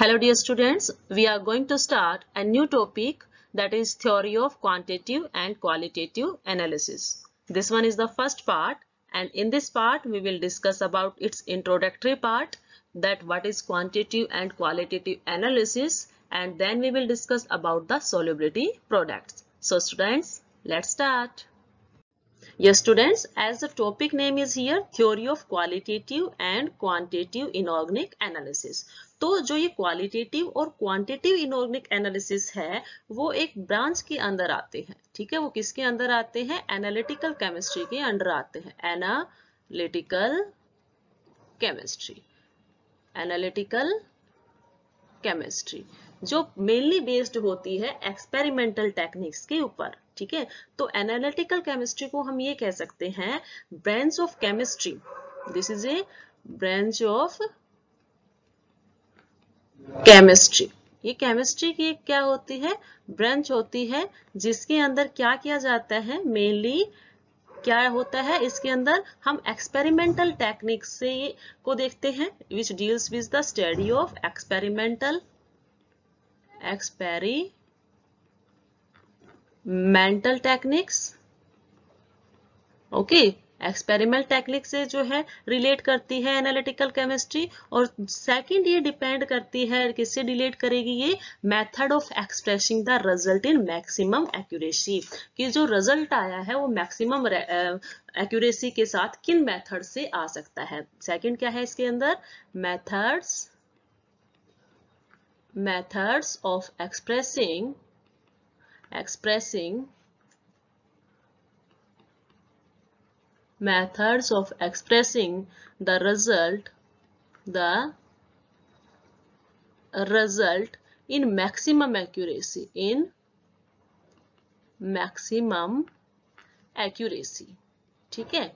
Hello dear students, we are going to start a new topic that is theory of quantitative and qualitative analysis. This one is the first part and in this part we will discuss about its introductory part that what is quantitative and qualitative analysis and then we will discuss about the solubility products. So students, let's start. Yes students, as the topic name is here, theory of qualitative and quantitative inorganic analysis. तो जो ये qualitative और quantitative inorganic analysis है वो एक branch के अंदर आते हैं ठीक है वो किसके अंदर आते हैं एनालिटिकल केमिस्ट्री के अंडर आते हैं एनालिटिकल केमिस्ट्री एनालिटिकल केमिस्ट्री जो मेनली बेस्ड होती है एक्सपेरिमेंटल टेक्निक्स के ऊपर ठीक है तो एनालिटिकल केमिस्ट्री को हम ये कह सकते हैं branch of chemistry this is a branch of chemistry ये केमिस्ट्री की एक क्या होती है ब्रांच होती है जिसके अंदर क्या किया जाता है मेनली क्या होता है इसके अंदर हम एक्सपेरिमेंटल टेक्निक से को देखते हैं which deals with the study of experimental experimental techniques okay experiment technique से जो है रिलेट करती है एनालिटिकल केमिस्ट्री और सेकंड ये डिपेंड करती है किससे रिलेट करेगी ये method of expressing the result in maximum accuracy कि जो रिजल्ट आया है वो मैक्सिमम एक्यूरेसी के साथ किन मेथड से आ सकता है सेकंड क्या है इसके अंदर methods methods of expressing expressing methods of expressing the result the result in maximum accuracy in maximum accuracy ठीक है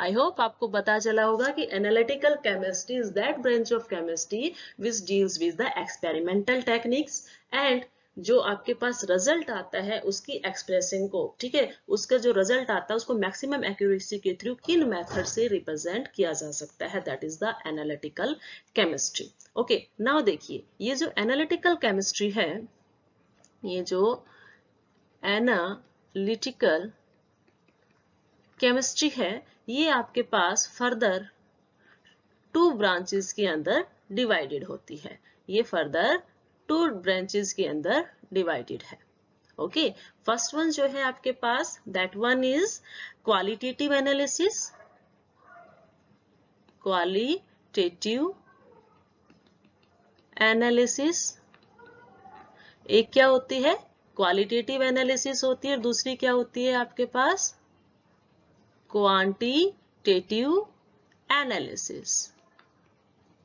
आई होप आपको पता चला होगा कि analytical chemistry is that branch of chemistry which deals with the experimental techniques and जो आपके पास result आता है उसकी एक्सप्रेसिंग को ठीक है उसका जो रिजल्ट आता है उसको मैक्सिमम एक्यूरेसी के थ्रू किन मेथड से रिप्रेजेंट किया जा सकता है that is the analytical chemistry okay now देखिए ये जो एनालिटिकल केमिस्ट्री है ये जो एनालिटिकल केमिस्ट्री है ये आपके पास फर्दर टू ब्रांचेस के अंदर डिवाइडेड होती है ये फर्दर टू ब्रांचेस के अंदर डिवाइडेड है ओके फर्स्ट वन जो है आपके पास that one is qualitative analysis qualitative analysis एक क्या होती है क्वालिटेटिव एनालिसिस होती है और दूसरी क्या होती है आपके पास क्वांटिटेटिव एनालिसिस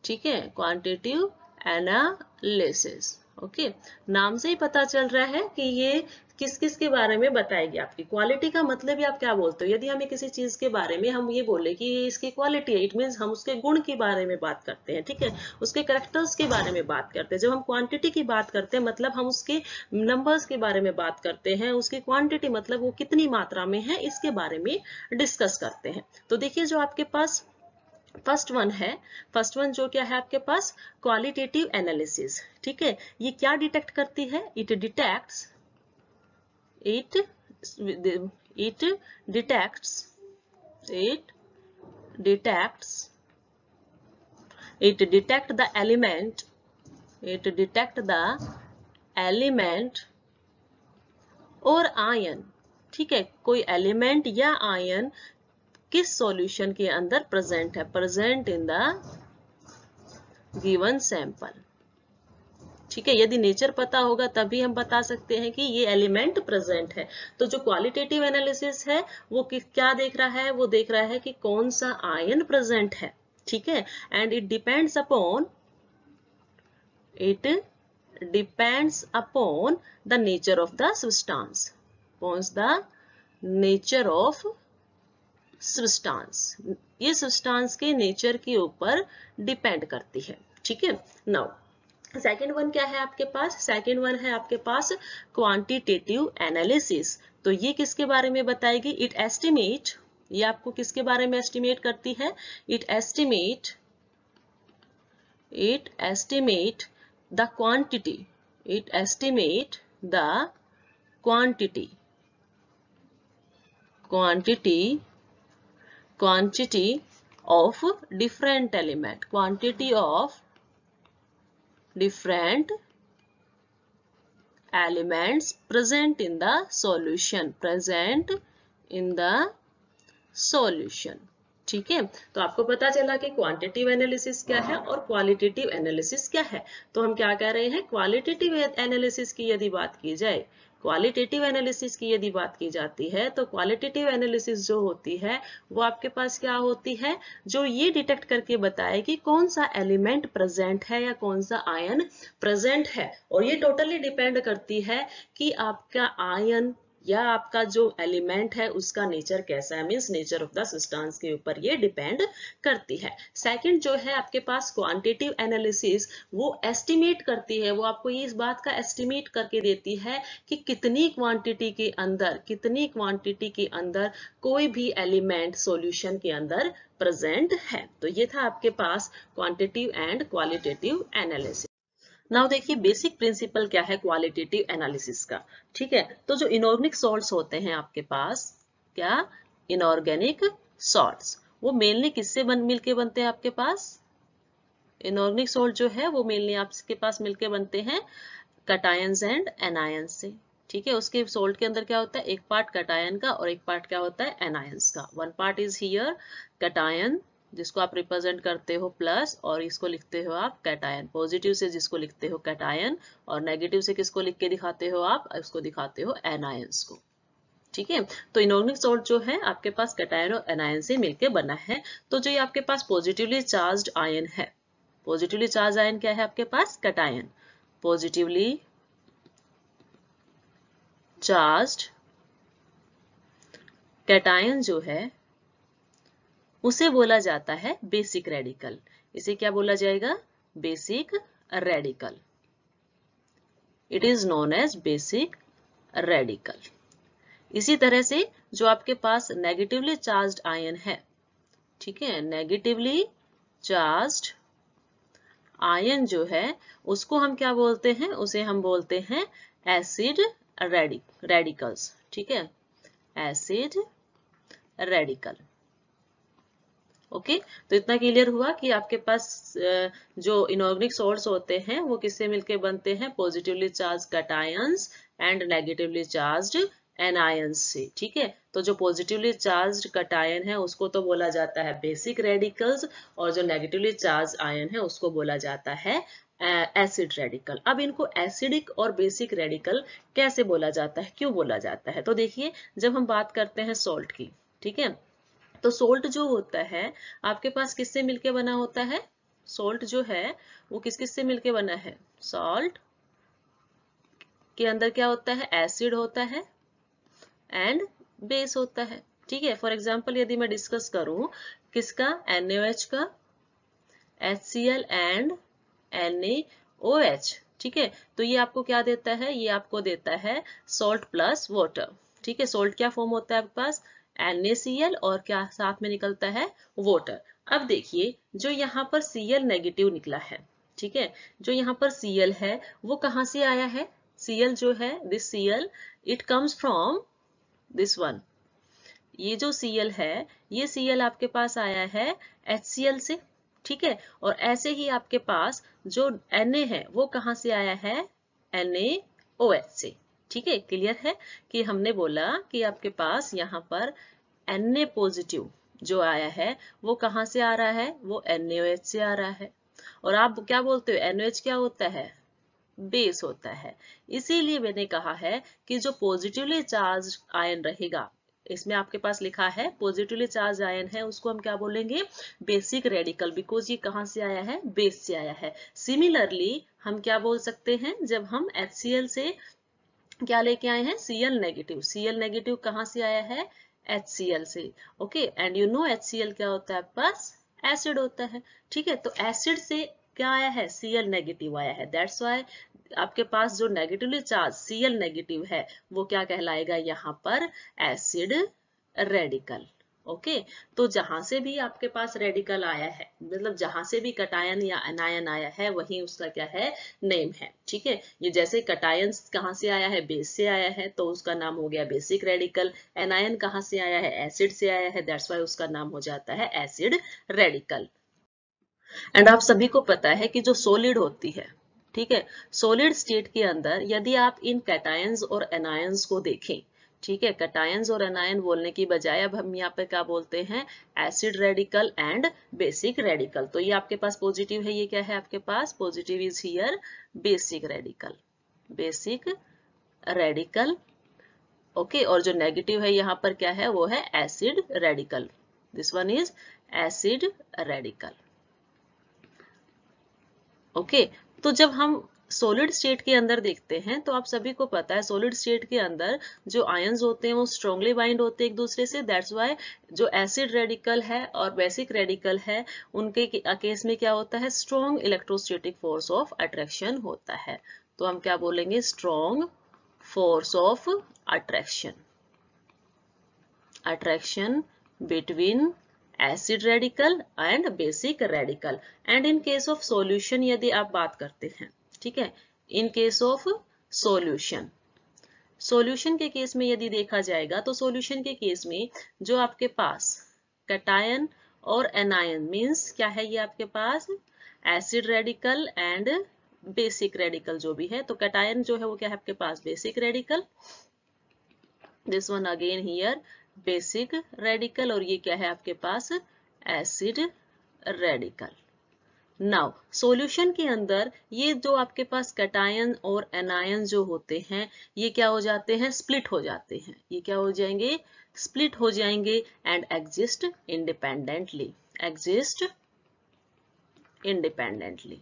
ठीक है क्वांटिटेटिव एनालिसिस ओके नाम से ही पता चल रहा है कि ये किस किस के बारे में बताएगी आपकी क्वालिटी का मतलब ही आप क्या बोलते हो यदि हमें किसी चीज के बारे में हम ये बोले कि ये इसकी क्वालिटी है इट मीन हम उसके गुण के बारे में बात करते हैं ठीक है उसके करेक्टर्स के बारे में बात करते हैं जब हम क्वांटिटी की बात करते हैं मतलब हम उसके नंबर्स के बारे में बात करते हैं उसकी क्वांटिटी मतलब वो कितनी मात्रा में है इसके बारे में डिस्कस करते हैं तो देखिए जो आपके पास फर्स्ट वन है फर्स्ट वन जो क्या है आपके पास क्वालिटेटिव एनालिसिस ठीक है ये क्या डिटेक्ट करती है it detect it it detect it detect it detect the element it detect the element और आयन ठीक है कोई एलिमेंट या आयन किस सॉल्यूशन के अंदर प्रेजेंट है present in the given sample ठीक है यदि नेचर पता होगा तभी हम बता सकते हैं कि ये एलिमेंट प्रेजेंट है तो जो क्वालिटेटिव एनालिसिस है वो क्या देख रहा है वो देख रहा है कि कौन सा आयन प्रेजेंट है ठीक है and it depends upon it depends upon the nature of the substance कौन द नेचर ऑफ सब्सटेंस ये सब्सटेंस के नेचर के ऊपर डिपेंड करती है ठीक है नाउ सेकेंड वन क्या है आपके पास सेकेंड वन है आपके पास क्वांटिटेटिव एनालिसिस तो ये किसके बारे में बताएगी इट एस्टिमेट ये आपको किसके बारे में एस्टिमेट करती है it estimate it estimate the quantity it estimate the quantity quantity quantity of different element quantity of different elements present in the solution present in the solution ठीक है तो आपको पता चला कि क्वांटिटिव एनालिसिस क्या है और क्वालिटेटिव एनालिसिस क्या है तो हम क्या कह रहे हैं क्वालिटेटिव एनालिसिस की यदि बात की जाए क्वालिटेटिव एनालिसिस की यदि बात की जाती है तो क्वालिटेटिव एनालिसिस जो होती है वो आपके पास क्या होती है जो ये डिटेक्ट करके बताए कि कौन सा एलिमेंट प्रेजेंट है या कौन सा आयन प्रेजेंट है और ये टोटली डिपेंड करती है कि आपका आयन या आपका जो एलिमेंट है उसका नेचर कैसा है means nature of the substance के ऊपर ये डिपेंड करती है सेकंड जो है आपके पास क्वांटिटिव एनालिसिस वो एस्टिमेट करती है वो आपको इस बात का एस्टिमेट करके देती है कि कितनी क्वांटिटी के अंदर कितनी क्वांटिटी के अंदर कोई भी एलिमेंट सोल्यूशन के अंदर प्रेजेंट है तो ये था आपके पास quantitative and qualitative analysis now देखिए बेसिक प्रिंसिपल क्या है क्वालिटेटिव एनालिसिस का ठीक है तो जो इनऑर्गेनिक सॉल्ट्स होते हैं आपके पास क्या इनऑर्गेनिक सॉल्ट्स वो मेनली किससे बन मिलके बनते हैं आपके पास इनऑर्गेनिक सॉल्ट जो है वो मेनली आपके पास मिलके बनते हैं कटायंस एंड एनायंस से ठीक है उसके सोल्ट के अंदर क्या होता है एक पार्ट कटायन का और एक पार्ट क्या होता है एनायंस का one part is here cation जिसको आप रिप्रेजेंट करते हो प्लस और इसको लिखते हो आप कैटायन पॉजिटिव से जिसको लिखते हो कैटायन और नेगेटिव से किसको लिख के दिखाते हो आप इसको दिखाते हो एनायंस को ठीक है तो इनोग्निक सोल्ट जो है आपके पास कैटायन और एनायन से मिलकर बना है तो जो ये आपके पास पॉजिटिवली चार्ज आयन है पॉजिटिवली चार्ज आयन क्या है आपके पास कैटायन पॉजिटिवली चार्ज कैटायन जो है उसे बोला जाता है बेसिक रेडिकल इसे क्या बोला जाएगा basic radical it is known as basic radical इसी तरह से जो आपके पास नेगेटिवली चार्ज आयन है ठीक है नेगेटिवली चार्ज आयन जो है उसको हम क्या बोलते हैं उसे हम बोलते हैं एसिड रेडिकल्स ठीक है एसिड रेडिकल ओके तो इतना क्लियर हुआ कि आपके पास जो इनऑर्गेनिक सोर्स होते हैं वो किससे मिलके बनते हैं positively charge cations and negatively charge anions से ठीक है तो जो पॉजिटिवली चार्ज कटायन है उसको तो बोला जाता है बेसिक रेडिकल्स और जो नेगेटिवली चार्ज आयन है उसको बोला जाता है एसिड रेडिकल अब इनको एसिडिक और बेसिक रेडिकल कैसे बोला जाता है क्यों बोला जाता है तो देखिए जब हम बात करते हैं सॉल्ट की ठीक है तो सोल्ट जो होता है आपके पास किससे मिलके बना होता है सोल्ट जो है वो किस किस से मिलके बना है सॉल्ट के अंदर क्या होता है एसिड होता है एंड बेस होता है ठीक है फॉर एग्जाम्पल यदि मैं डिस्कस करूं किसका NaOH का H C L and NaOH ठीक है तो ये आपको क्या देता है ये आपको देता है सोल्ट प्लस वॉटर ठीक है सोल्ट क्या फॉर्म होता है आपके पास NaCl और क्या साथ में निकलता है वोटर अब देखिए जो यहाँ पर Cl नेगेटिव निकला है ठीक है जो यहाँ पर Cl है वो कहाँ से आया है Cl जो है this Cl it comes from this one ये जो Cl है ये Cl आपके पास आया है HCl से ठीक है और ऐसे ही आपके पास जो Na है वो कहाँ से आया है NaOH से ठीक है क्लियर है कि हमने बोला कि आपके पास यहाँ पर एन पॉजिटिव जो आया है वो कहाँ से आ रहा है वो एन से आ रहा है और आप क्या बोलते हो एन क्या होता है बेस होता है इसीलिए मैंने कहा है कि जो पॉजिटिवली चार्ज आयन रहेगा इसमें आपके पास लिखा है पॉजिटिवली चार्ज आयन है उसको हम क्या बोलेंगे बेसिक रेडिकल बिकॉज ये कहाँ से आया है बेस से आया है सिमिलरली हम क्या बोल सकते हैं जब हम एच से क्या लेके आए हैं सीएल नेगेटिव सीएल नेगेटिव कहां से आया है एच सी एल से okay and you know H C L क्या होता है आपके पास एसिड होता है ठीक है तो एसिड से क्या आया है सीएल नेगेटिव आया है दैट्स वाई आपके पास जो नेगेटिवली चार्ज सीएल नेगेटिव है वो क्या कहलाएगा यहाँ पर एसिड रेडिकल ओके तो जहां से भी आपके पास रेडिकल आया है मतलब जहां से भी कटायन या अनायन आया है वही उसका क्या है नेम है ठीक है ये जैसे कटायन कहां से आया है बेस से आया है तो उसका नाम हो गया बेसिक रेडिकल एनायन कहाँ से आया है एसिड से आया है दैट्स वाई उसका नाम हो जाता है एसिड रेडिकल एंड आप सभी को पता है कि जो सोलिड होती है ठीक है सोलिड स्टेट के अंदर यदि आप इन कैटायंस और एनायंस को देखें ठीक है कटायंस और एनायन बोलने की बजाय अब हम यहाँ पे क्या बोलते हैं acid radical and basic radical तो ये आपके पास पॉजिटिव है ये क्या है आपके पास positive is here basic radical basic radical okay और जो नेगेटिव है यहाँ पर क्या है वो है acid radical this one is acid radical okay तो जब हम सॉलिड स्टेट के अंदर देखते हैं तो आप सभी को पता है सॉलिड स्टेट के अंदर जो आयन्स होते हैं वो स्ट्रॉन्गली बाइंड होते हैं एक दूसरे से दैट्स वाई जो एसिड रेडिकल है और बेसिक रेडिकल है उनके केस में क्या होता है strong electrostatic force of attraction होता है तो हम क्या बोलेंगे strong force of attraction attraction between acid radical and basic radical and in case of solution यदि आप बात करते हैं ठीक है in case of solution solution के केस में यदि देखा जाएगा तो सॉल्यूशन के केस में जो आपके पास कटायन और एनायन मींस क्या है ये आपके पास acid radical and basic radical जो भी है तो कटायन जो है वो क्या है आपके पास basic radical this one again here basic radical और ये क्या है आपके पास एसिड रेडिकल नाउ सॉल्यूशन के अंदर ये जो आपके पास कैटायन और एनायन जो होते हैं ये क्या हो जाते हैं स्प्लिट हो जाते हैं ये क्या हो जाएंगे स्प्लिट हो जाएंगे and exist independently exist independently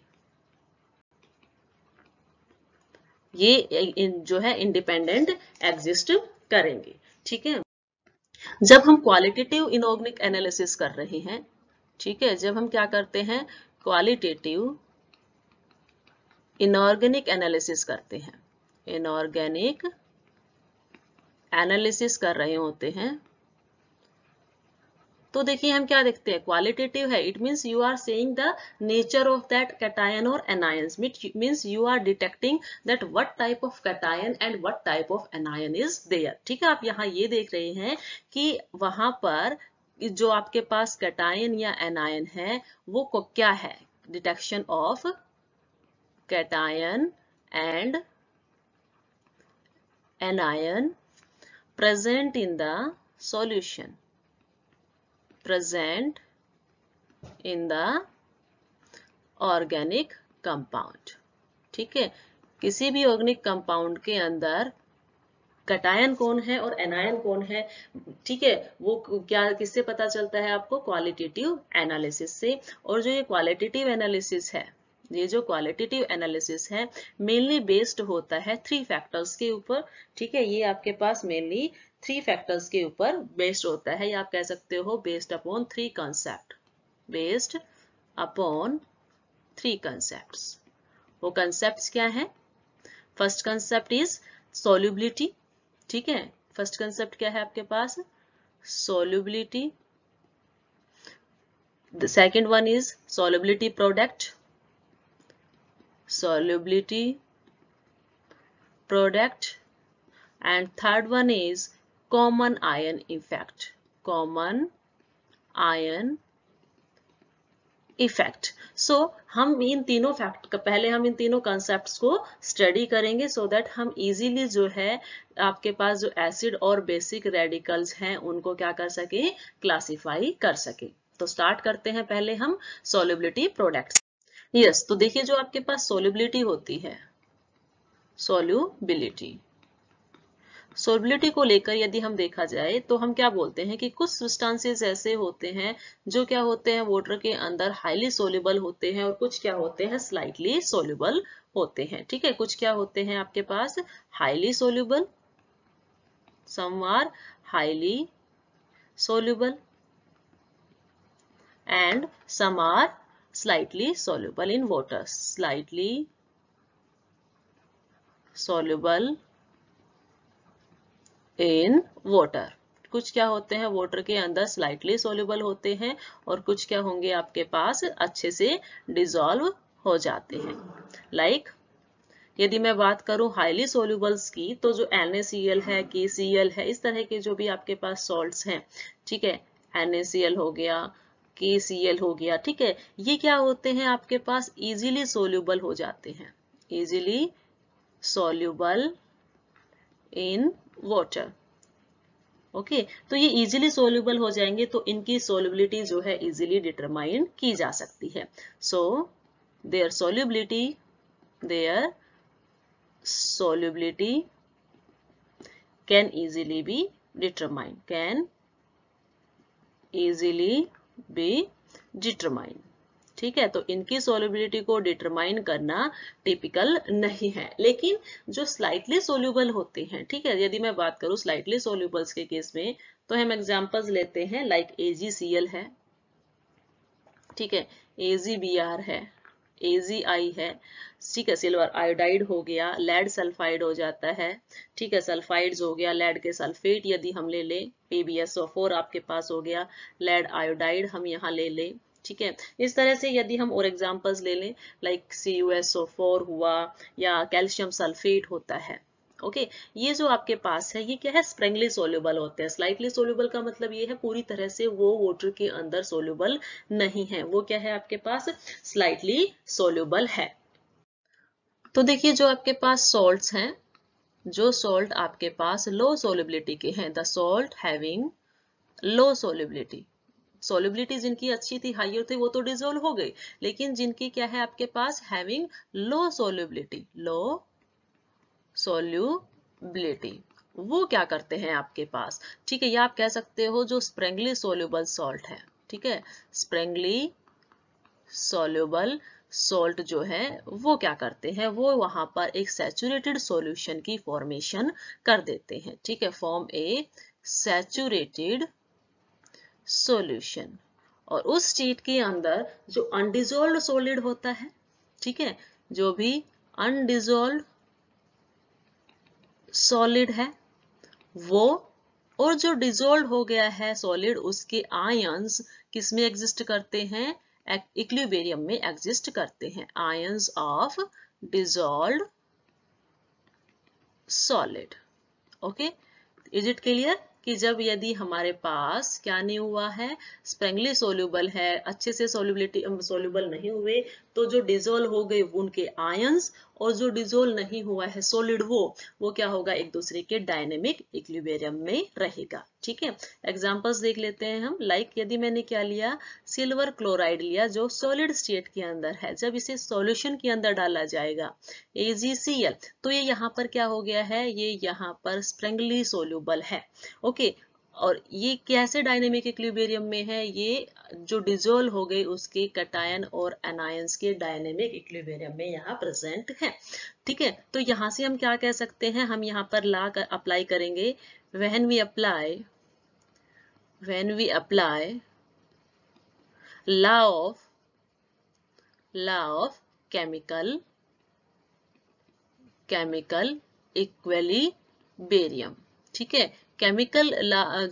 ये जो है इंडिपेंडेंट एग्जिस्ट करेंगे ठीक है जब हम क्वालिटेटिव इनऑर्गेनिक एनालिसिस कर रहे हैं ठीक है जब हम क्या करते हैं क्वालिटेटिव इनऑर्गेनिक एनालिसिस करते हैं इनऑर्गेनिक एनालिसिस कर रहे होते हैं तो देखिए हम क्या देखते हैं क्वालिटेटिव है it means you are saying the nature of that cation और anions means you are detecting that what type of cation and what type of anion is there ठीक है आप यहाँ ये देख रहे हैं कि वहां पर जो आपके पास कैटायन या एनायन है वो को क्या है detection of cation and anion present in the solution present in the organic compound ठीक है किसी भी ऑर्गेनिक कंपाउंड के अंदर कटायन कौन है और एनायन कौन है ठीक है वो क्या किससे पता चलता है आपको क्वालिटेटिव एनालिसिस से और जो ये क्वालिटेटिव एनालिसिस है ये जो क्वालिटेटिव एनालिसिस है मेनली बेस्ड होता है थ्री फैक्टर्स के ऊपर ठीक है ये आपके पास मेनली थ्री फैक्टर्स के ऊपर बेस्ड होता है या आप कह सकते हो based upon three concept based upon three concept वो कंसेप्ट क्या है फर्स्ट कंसेप्ट इज सोल्यूबिलिटी ठीक है फर्स्ट कंसेप्ट क्या है आपके पास solubility second one is solubility product solubility product and third one is common ion effect common ion effect so so, हम इन तीनों फैक्ट पहले हम इन तीनों कॉन्सेप्ट्स को स्टडी करेंगे सो so दैट हम इजीली जो है आपके पास जो एसिड और बेसिक रेडिकल्स हैं उनको क्या कर सके क्लासिफाई कर सके तो स्टार्ट करते हैं पहले हम सोलिबिलिटी प्रोडक्ट्स यस तो देखिए जो आपके पास सोलिबिलिटी होती है सोल्यूबिलिटी सोलबिलिटी को लेकर यदि हम देखा जाए तो हम क्या बोलते हैं कि कुछ सब्सटेंसेस ऐसे होते हैं जो क्या होते हैं वाटर के अंदर हाईली सोलेबल होते हैं और कुछ क्या होते हैं स्लाइटली सोलेबल होते हैं ठीक है कुछ क्या होते हैं आपके पास highly soluble some are highly soluble and some are slightly soluble in water slightly soluble in water कुछ क्या होते हैं वाटर के अंदर स्लाइटली सोल्यूबल होते हैं और कुछ क्या होंगे आपके पास अच्छे से डिजोल्व हो जाते हैं लाइक like, यदि मैं बात करूं हाईली सोल्यूबल्स की तो जो एन है के है इस तरह के जो भी आपके पास सोल्ट हैं ठीक है एन हो गया के हो गया ठीक है ये क्या होते हैं आपके पास इजिली सोल्यूबल हो जाते हैं easily soluble in water okay तो ये इजिली सोल्यूबल हो जाएंगे तो इनकी सोल्यूबिलिटी जो है इजिली डिटरमाइन की जा सकती है so there solubility there solubility can easily be determined can easily be determined ठीक है तो इनकी सोल्यूबिलिटी को डिटरमाइन करना टिपिकल नहीं है लेकिन जो स्लाइटली सोल्यूबल होते हैं ठीक है यदि मैं बात करूं स्लाइटली सोल्यूबल्स के केस में तो हम एग्जाम्पल्स लेते हैं लाइक एजीसीएल है ठीक है एजीबीआर है एजीआई है ठीक है सिल्वर आयोडाइड हो गया लेड सल्फाइड हो जाता है ठीक है सल्फाइड्स हो गया लेड के सल्फेट यदि हम ले लें पीबीएसओ फोर आपके पास हो गया लेड आयोडाइड हम यहाँ ले लें ठीक है इस तरह से यदि हम और एग्जाम्पल्स ले लें like C U S O four हुआ या कैल्शियम सल्फेट होता है ओके ये जो आपके पास है ये क्या है स्प्रेंगली सोल्यूबल होते हैं स्लाइटली सोल्यूबल का मतलब ये है पूरी तरह से वो वॉटर के अंदर सोल्यूबल नहीं है वो क्या है आपके पास स्लाइटली सोल्यूबल है तो देखिए जो आपके पास सोल्ट हैं जो सॉल्ट आपके पास लो सोलिबिलिटी के हैं the salt having low solubility solubility जिनकी अच्छी थी हाइयर थी वो तो डिजोल्व हो गई लेकिन जिनकी क्या है आपके पास having low solubility low solubility वो क्या करते हैं आपके पास ठीक है या आप कह सकते हो जो स्प्रेंगली सोल्यूबल सॉल्ट है ठीक है स्प्रेंगली सोल्यूबल सॉल्ट जो है वो क्या करते हैं वो वहां पर एक सेचुरेटेड सॉल्यूशन की फॉर्मेशन कर देते हैं ठीक है फॉर्म ए सैचुरेटेड सोल्यूशन और उस स्टेट के अंदर जो अनडिजोल्व सोलिड होता है ठीक है जो भी अनडिजोल्व सॉलिड है वो और जो डिजोल्व हो गया है सॉलिड उसके आयंस किस में एग्जिस्ट करते हैं इक्लिबेरियम में एग्जिस्ट करते हैं ions of dissolve solid okay is it clear कि जब यदि हमारे पास क्या नहीं हुआ है स्प्रेंगली सोल्यूबल है अच्छे से सोल्यूबिलिटी सोल्यूबल नहीं हुए तो जो डिजोल्व हो गए उनके आयंस और जो डिजोल्व नहीं हुआ है सोलिड वो वो क्या होगा एक दूसरे के डायनेमिक इक्लिबेरियम में रहेगा ठीक है एग्जांपल्स देख लेते हैं हम लाइक like, यदि मैंने क्या लिया सिल्वर क्लोराइड लिया जो सॉलिड स्टेट के अंदर है जब इसे सॉल्यूशन के अंदर डाला जाएगा एजीसीएल तो ये यहाँ पर क्या हो गया है ये यहाँ पर स्प्रेंगली सोल्यूबल है ओके और ये कैसे डायनेमिक इक्लिबेरियम में है ये जो डिजोल्व हो गई उसके कटायन और एनायंस के डायनेमिक इक्विबेरियम में यहाँ प्रेजेंट है ठीक है तो यहाँ से हम क्या कह सकते हैं हम यहाँ पर ला कर अप्लाई करेंगे when we apply we apply law of law of chemical chemical chemical barium ठीक है केमिकल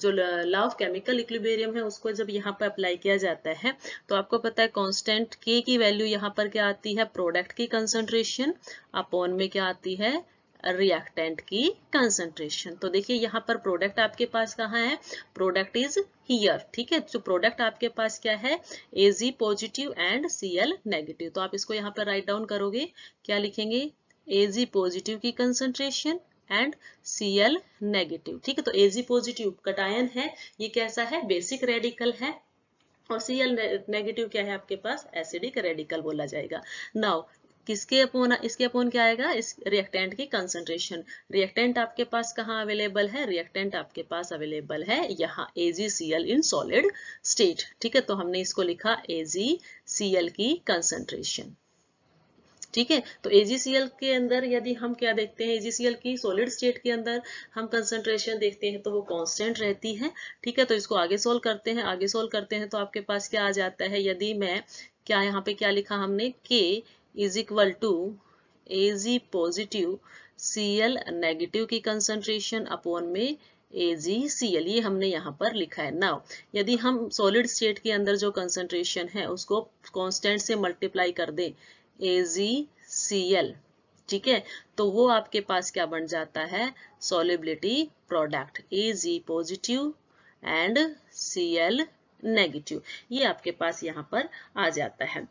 जो लॉ ऑफ केमिकल इक्विबेरियम है उसको जब यहाँ पर अप्लाई किया जाता है तो आपको पता है कांस्टेंट के की वैल्यू यहाँ पर क्या आती है प्रोडक्ट की कंसंट्रेशन अपॉन में क्या आती है रिएक्टेंट की कंसंट्रेशन तो देखिए यहाँ पर प्रोडक्ट आपके पास कहाँ है प्रोडक्ट इज हियर ठीक है जो तो प्रोडक्ट आपके पास क्या है AG positive and L negative तो आप इसको यहाँ पर राइट डाउन करोगे क्या लिखेंगे एजी पॉजिटिव की concentration and C L negative ठीक है तो एजी पॉजिटिव कटायन है ये कैसा है बेसिक रेडिकल है और सी एल नेगेटिव क्या है आपके पास एसिडिक रेडिकल बोला जाएगा नाउ किसके अपोन इसके अपोन क्या आएगा इस रिएक्टेंट की कंसेंट्रेशन रिएक्टेंट आपके पास कहाँ अवेलेबल है रिएक्टेंट आपके पास अवेलेबल है यहाँ एजीसीएल इन सॉलिड स्टेट ठीक है तो हमने इसको लिखा एजीसीएल की कंसेंट्रेशन ठीक है तो एजीसीएल के अंदर यदि हम क्या देखते हैं एजीसीएल की सॉलिड स्टेट के अंदर हम कंसंट्रेशन देखते हैं तो वो कांस्टेंट रहती है ठीक है तो इसको आगे सोल्व करते हैं आगे सोल्व करते हैं तो आपके पास क्या आ जाता है यदि मैं क्या यहाँ पे क्या लिखा हमने के is equal to A G positive C L negative की कंसंट्रेशन अपोन में ए जी सी एल ये हमने यहाँ पर लिखा है नाउ यदि हम सॉलिड स्टेट के अंदर जो कंसंट्रेशन है उसको कॉन्स्टेंट से मल्टीप्लाई कर दें ए जी सी एल ठीक है तो वो आपके पास क्या बन जाता है solubility product A G positive and C L negative ये आपके पास यहाँ पर आ जाता है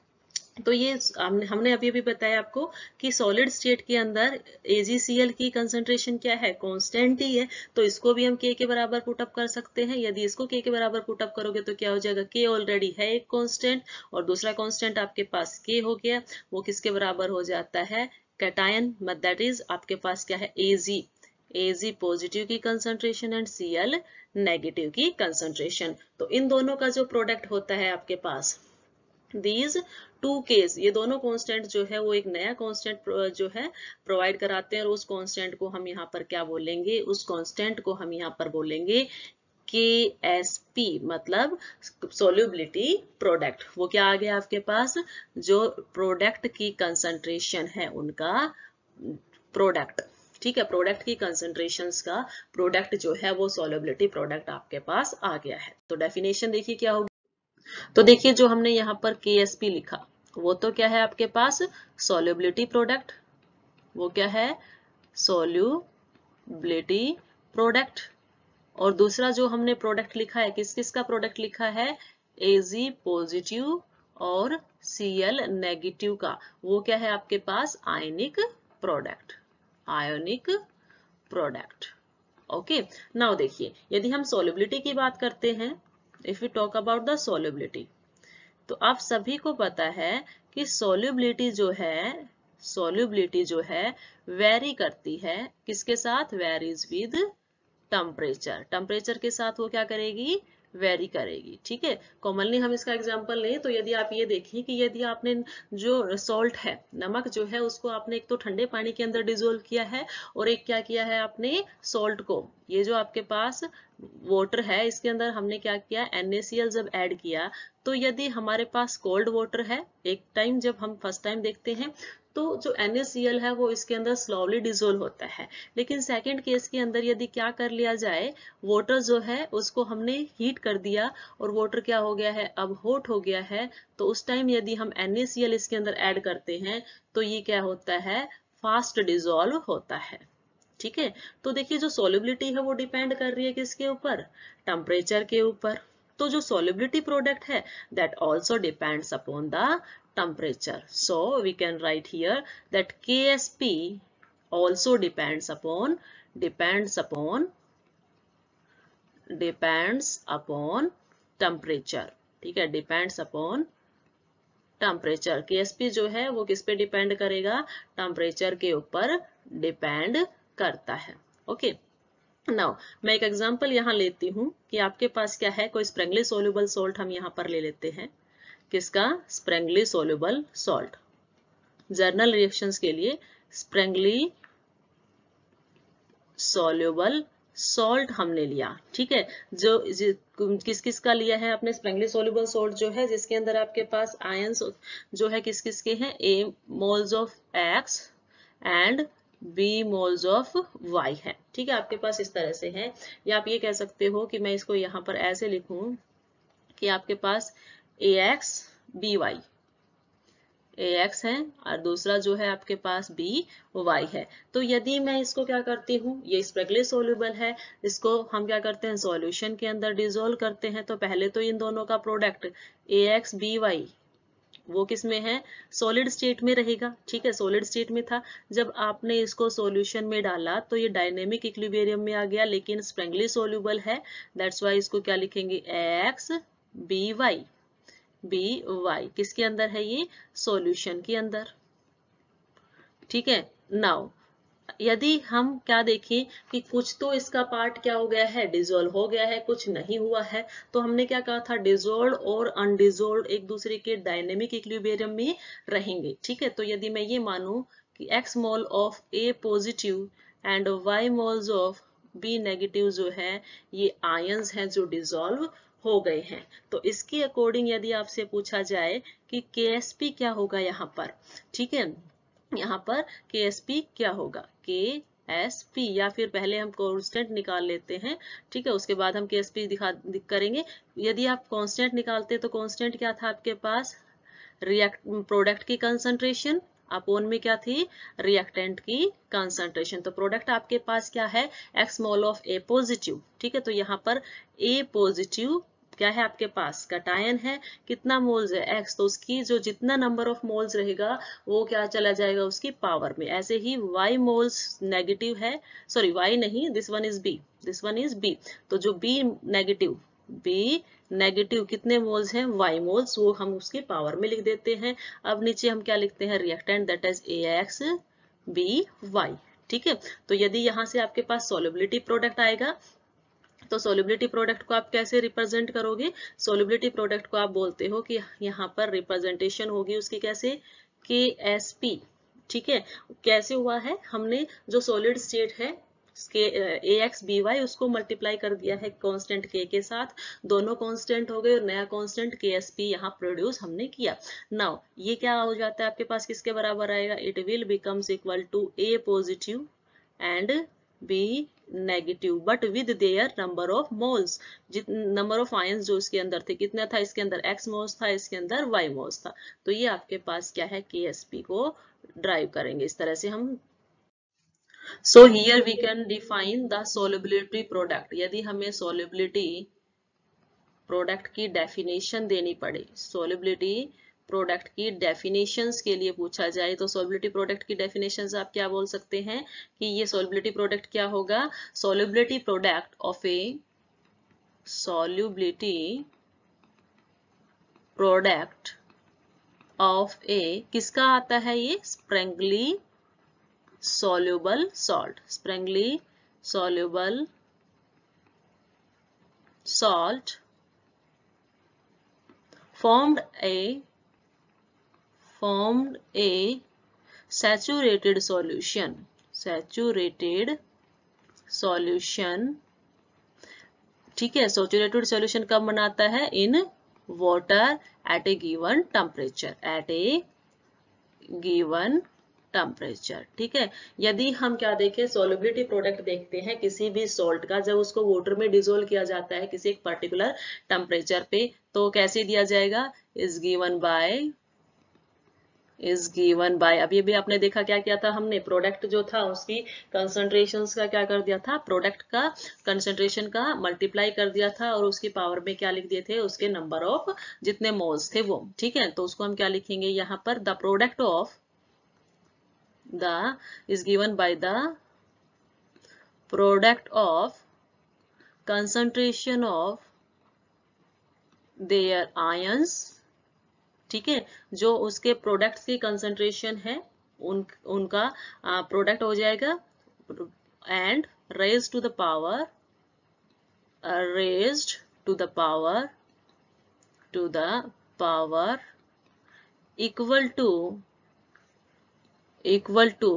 तो ये हमने अभी अभी बताया आपको कि सॉलिड स्टेट के अंदर एजीसीएल की कंसंट्रेशन क्या है कॉन्स्टेंट ही है तो इसको भी हम के के बराबर पुटअप कर सकते हैं यदि इसको के के बराबर पुटअप करोगे तो क्या हो जाएगा के ऑलरेडी है एक कॉन्स्टेंट और दूसरा कॉन्स्टेंट आपके पास के हो गया वो किसके बराबर हो जाता है कैटायन मत दैट इज आपके पास क्या है एजी एजी पॉजिटिव की कंसंट्रेशन एंड सीएल नेगेटिव की कंसंट्रेशन तो इन दोनों का जो प्रोडक्ट होता है आपके पास दीज टू केस ये दोनों कॉन्स्टेंट जो है वो एक नया कॉन्स्टेंट जो है प्रोवाइड कराते हैं और उस कॉन्स्टेंट को हम यहाँ पर क्या बोलेंगे उस कॉन्स्टेंट को हम यहाँ पर बोलेंगे के एस पी मतलब सोल्यूबिलिटी प्रोडक्ट वो क्या आ गया आपके पास जो प्रोडक्ट की कंसंट्रेशन है उनका प्रोडक्ट ठीक है प्रोडक्ट की कंसंट्रेशन का प्रोडक्ट जो है वो सोल्यूबिलिटी प्रोडक्ट आपके पास आ गया है तो डेफिनेशन देखिए क्या होगी तो देखिए जो हमने यहां पर के लिखा वो तो क्या है आपके पास सोल्यूबिलिटी प्रोडक्ट वो क्या है सोल्यूबिलिटी प्रोडक्ट और दूसरा जो हमने प्रोडक्ट लिखा है किस किस का प्रोडक्ट लिखा है एजी पॉजिटिव और सीएल नेगेटिव का वो क्या है आपके पास ionic product ionic product okay now देखिए यदि हम सोलिबिलिटी की बात करते हैं if you talk about the solubility तो आप सभी को पता है कि सोल्यूबिलिटी जो है सोल्यूबिलिटी जो है वेरी करती है किसके साथ वेरीज विद टेम्परेचर टेम्परेचर के साथ वो क्या करेगी वेरी करेगी ठीक है कॉमनली हम इसका एग्जाम्पल लें तो यदि आप ये देखें कि यदि आपने जो सॉल्ट है नमक जो है उसको आपने एक तो ठंडे पानी के अंदर डिजोल्व किया है और एक क्या किया है आपने सॉल्ट को ये जो आपके पास वाटर है इसके अंदर हमने क्या किया NaCl जब ऐड किया तो यदि हमारे पास कोल्ड वाटर है एक टाइम जब हम फर्स्ट टाइम देखते हैं तो जो NaCl है वो इसके अंदर स्लोवली डिजोल्व होता है लेकिन सेकेंड केस के अंदर यदि क्या कर लिया जाए वाटर जो है उसको हमने हीट कर दिया और वाटर क्या हो गया है अब हॉट हो गया है तो उस टाइम यदि हम NaCl इसके अंदर ऐड करते हैं तो ये क्या होता है फास्ट डिजोल्व होता है ठीक है तो देखिए जो सोलिबिलिटी है वो डिपेंड कर रही है किसके ऊपर टेम्परेचर के ऊपर तो जो सोलिबिलिटी प्रोडक्ट है that also depends upon the temperature. So we can write here that KSP also depends upon depends upon depends upon temperature. ठीक है depends upon टेम्परेचर केएसपी जो है वो किस पे डिपेंड करेगा टेम्परेचर के ऊपर डिपेंड करता है ओके okay. नाउ मैं एक एग्जाम्पल यहाँ लेती हूँ कि आपके पास क्या है कोई स्प्रेंगली सोल्यूबल सोल्ट हम यहाँ पर ले लेते हैं किसका sparingly soluble salt general reactions के लिए स्प्रेंगली सोल्यूबल सॉल्ट हमने लिया ठीक है जो किस किस का लिया है आपने स्प्रेंगली सोल्यूबल सॉल्ट जो है जिसके अंदर आपके पास आयंस जो है किस किस के हैं A moles of X and B moles of Y है ठीक है आपके पास इस तरह से है या आप ये कह सकते हो कि मैं इसको यहाँ पर ऐसे लिखूं कि आपके पास A X B Y A X है और दूसरा जो है आपके पास बी वाई है तो यदि मैं इसको क्या करती हूँ ये स्प्रेगले सोल्यूबल है इसको हम क्या करते हैं सॉल्यूशन के अंदर डिजोल्व करते हैं तो पहले तो इन दोनों का product A X B Y वो किस में है सॉलिड स्टेट में रहेगा ठीक है सॉलिड स्टेट में था जब आपने इसको सॉल्यूशन में डाला तो ये डायनेमिक इक्लिबेरियम में आ गया लेकिन स्प्रेंगली सोल्यूबल है दैट्स वाई इसको क्या लिखेंगे X B Y B Y किसके अंदर है ये सॉल्यूशन के अंदर ठीक है नाउ यदि हम क्या देखें कि कुछ तो इसका पार्ट क्या हो गया है डिजोल्व हो गया है कुछ नहीं हुआ है तो हमने क्या कहा था डिजोल्व और अनडिजोल्व एक दूसरे के डायनेमिक इक्विबेरियम में रहेंगे ठीक है तो यदि मैं ये मानूं कि x mole of a positive and y moles of b negative जो है ये आयंस हैं जो डिजोल्व हो गए हैं तो इसके अकॉर्डिंग यदि आपसे पूछा जाए कि के क्या होगा यहाँ पर ठीक है यहाँ पर के क्या होगा के एस पी या फिर पहले हम कॉन्स्टेंट निकाल लेते हैं ठीक है उसके बाद हम के एस पी दिखा करेंगे यदि आप कॉन्स्टेंट निकालते तो कॉन्स्टेंट क्या था आपके पास रिएक्ट प्रोडक्ट की कंसंट्रेशन अपोन में क्या थी रिएक्टेंट की कंसंट्रेशन तो प्रोडक्ट आपके पास क्या है X mole of A positive ठीक है तो यहाँ पर ए पॉजिटिव क्या है आपके पास कटायन है कितना मोल्स है एक्स तो उसकी जो जितना नंबर ऑफ मोल्स रहेगा वो क्या चला जाएगा उसकी पावर में ऐसे ही वाई मोल्स नेगेटिव है सॉरी वाई नहीं this one is B this one is B तो जो बी नेगेटिव बी नेगेटिव कितने मोल्स हैं वाई मोल्स वो हम उसके पावर में लिख देते हैं अब नीचे हम क्या लिखते हैं reactant that is A X B Y ठीक है तो यदि यहां से आपके पास सोलिबिलिटी प्रोडक्ट आएगा तो सोलिबिलिटी प्रोडक्ट को आप कैसे रिप्रेजेंट करोगे सोलिबिलिटी प्रोडक्ट को आप बोलते हो कि यहाँ पर रिप्रेजेंटेशन होगी उसकी कैसे के एस पी ठीक है कैसे हुआ है हमने जो सॉलिड स्टेट है इसके ए एक्स बी वाई उसको मल्टीप्लाई कर दिया है कांस्टेंट के के साथ दोनों कांस्टेंट हो गए और नया कांस्टेंट के एस पी यहाँ प्रोड्यूस हमने किया नाउ ये क्या हो जाता है आपके पास किसके बराबर आएगा it will becomes equal to A positive and B negative but with their number of moles जित नंबर ऑफ आयंस जो इसके अंदर थे कितना था इसके अंदर एक्स मोल्स था इसके अंदर वाई मोल्स था तो ये आपके पास क्या है के को ड्राइव करेंगे इस तरह से हम so here we can define the solubility product यदि हमें सोलिबिलिटी प्रोडक्ट की डेफिनेशन देनी पड़े सोलिबिलिटी प्रोडक्ट की डेफिनेशन के लिए पूछा जाए तो सोलिबिलिटी प्रोडक्ट की डेफिनेशन आप क्या बोल सकते हैं कि ये सोलिबिलिटी प्रोडक्ट क्या होगा solubility product of A solubility product of A किसका आता है ये स्प्रेंगली soluble salt sprangly soluble salt formed a formed a saturated solution saturated solution ठीक है सैचुरेटेड सॉल्यूशन कब बनाता है in water at a given temperature at a given temperature ठीक है यदि हम क्या देखें सोलिबिलिटी प्रोडक्ट देखते हैं किसी भी सोल्ट का जब उसको वाटर में डिजोल्व किया जाता है किसी एक पर्टिकुलर टेम्परेचर पे तो कैसे दिया जाएगा is given by is given by अभी भी आपने देखा क्या किया था हमने प्रोडक्ट जो था उसकी कंसंट्रेशन का क्या कर दिया था प्रोडक्ट का कंसंट्रेशन का मल्टीप्लाई कर दिया था और उसकी पावर में क्या लिख दिए थे उसके नंबर ऑफ जितने मोल्स थे वो ठीक है तो उसको हम क्या लिखेंगे यहाँ पर the product of the is given by the product of concentration of their ions ठीक है जो उसके प्रोडक्ट्स की कंसंट्रेशन है उन उनका प्रोडक्ट हो जाएगा and raise to the power raise to the power to the power equal to equal to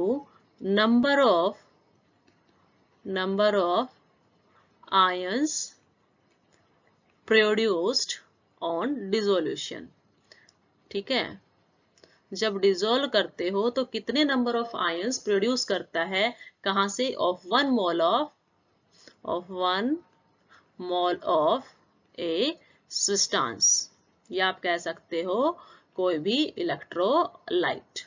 number of number of ions produced on dissolution ठीक है जब डिजोल्व करते हो तो कितने नंबर ऑफ आयंस प्रोड्यूस करता है कहां से of one mole of of one mole of a substance या आप कह सकते हो कोई भी इलेक्ट्रोलाइट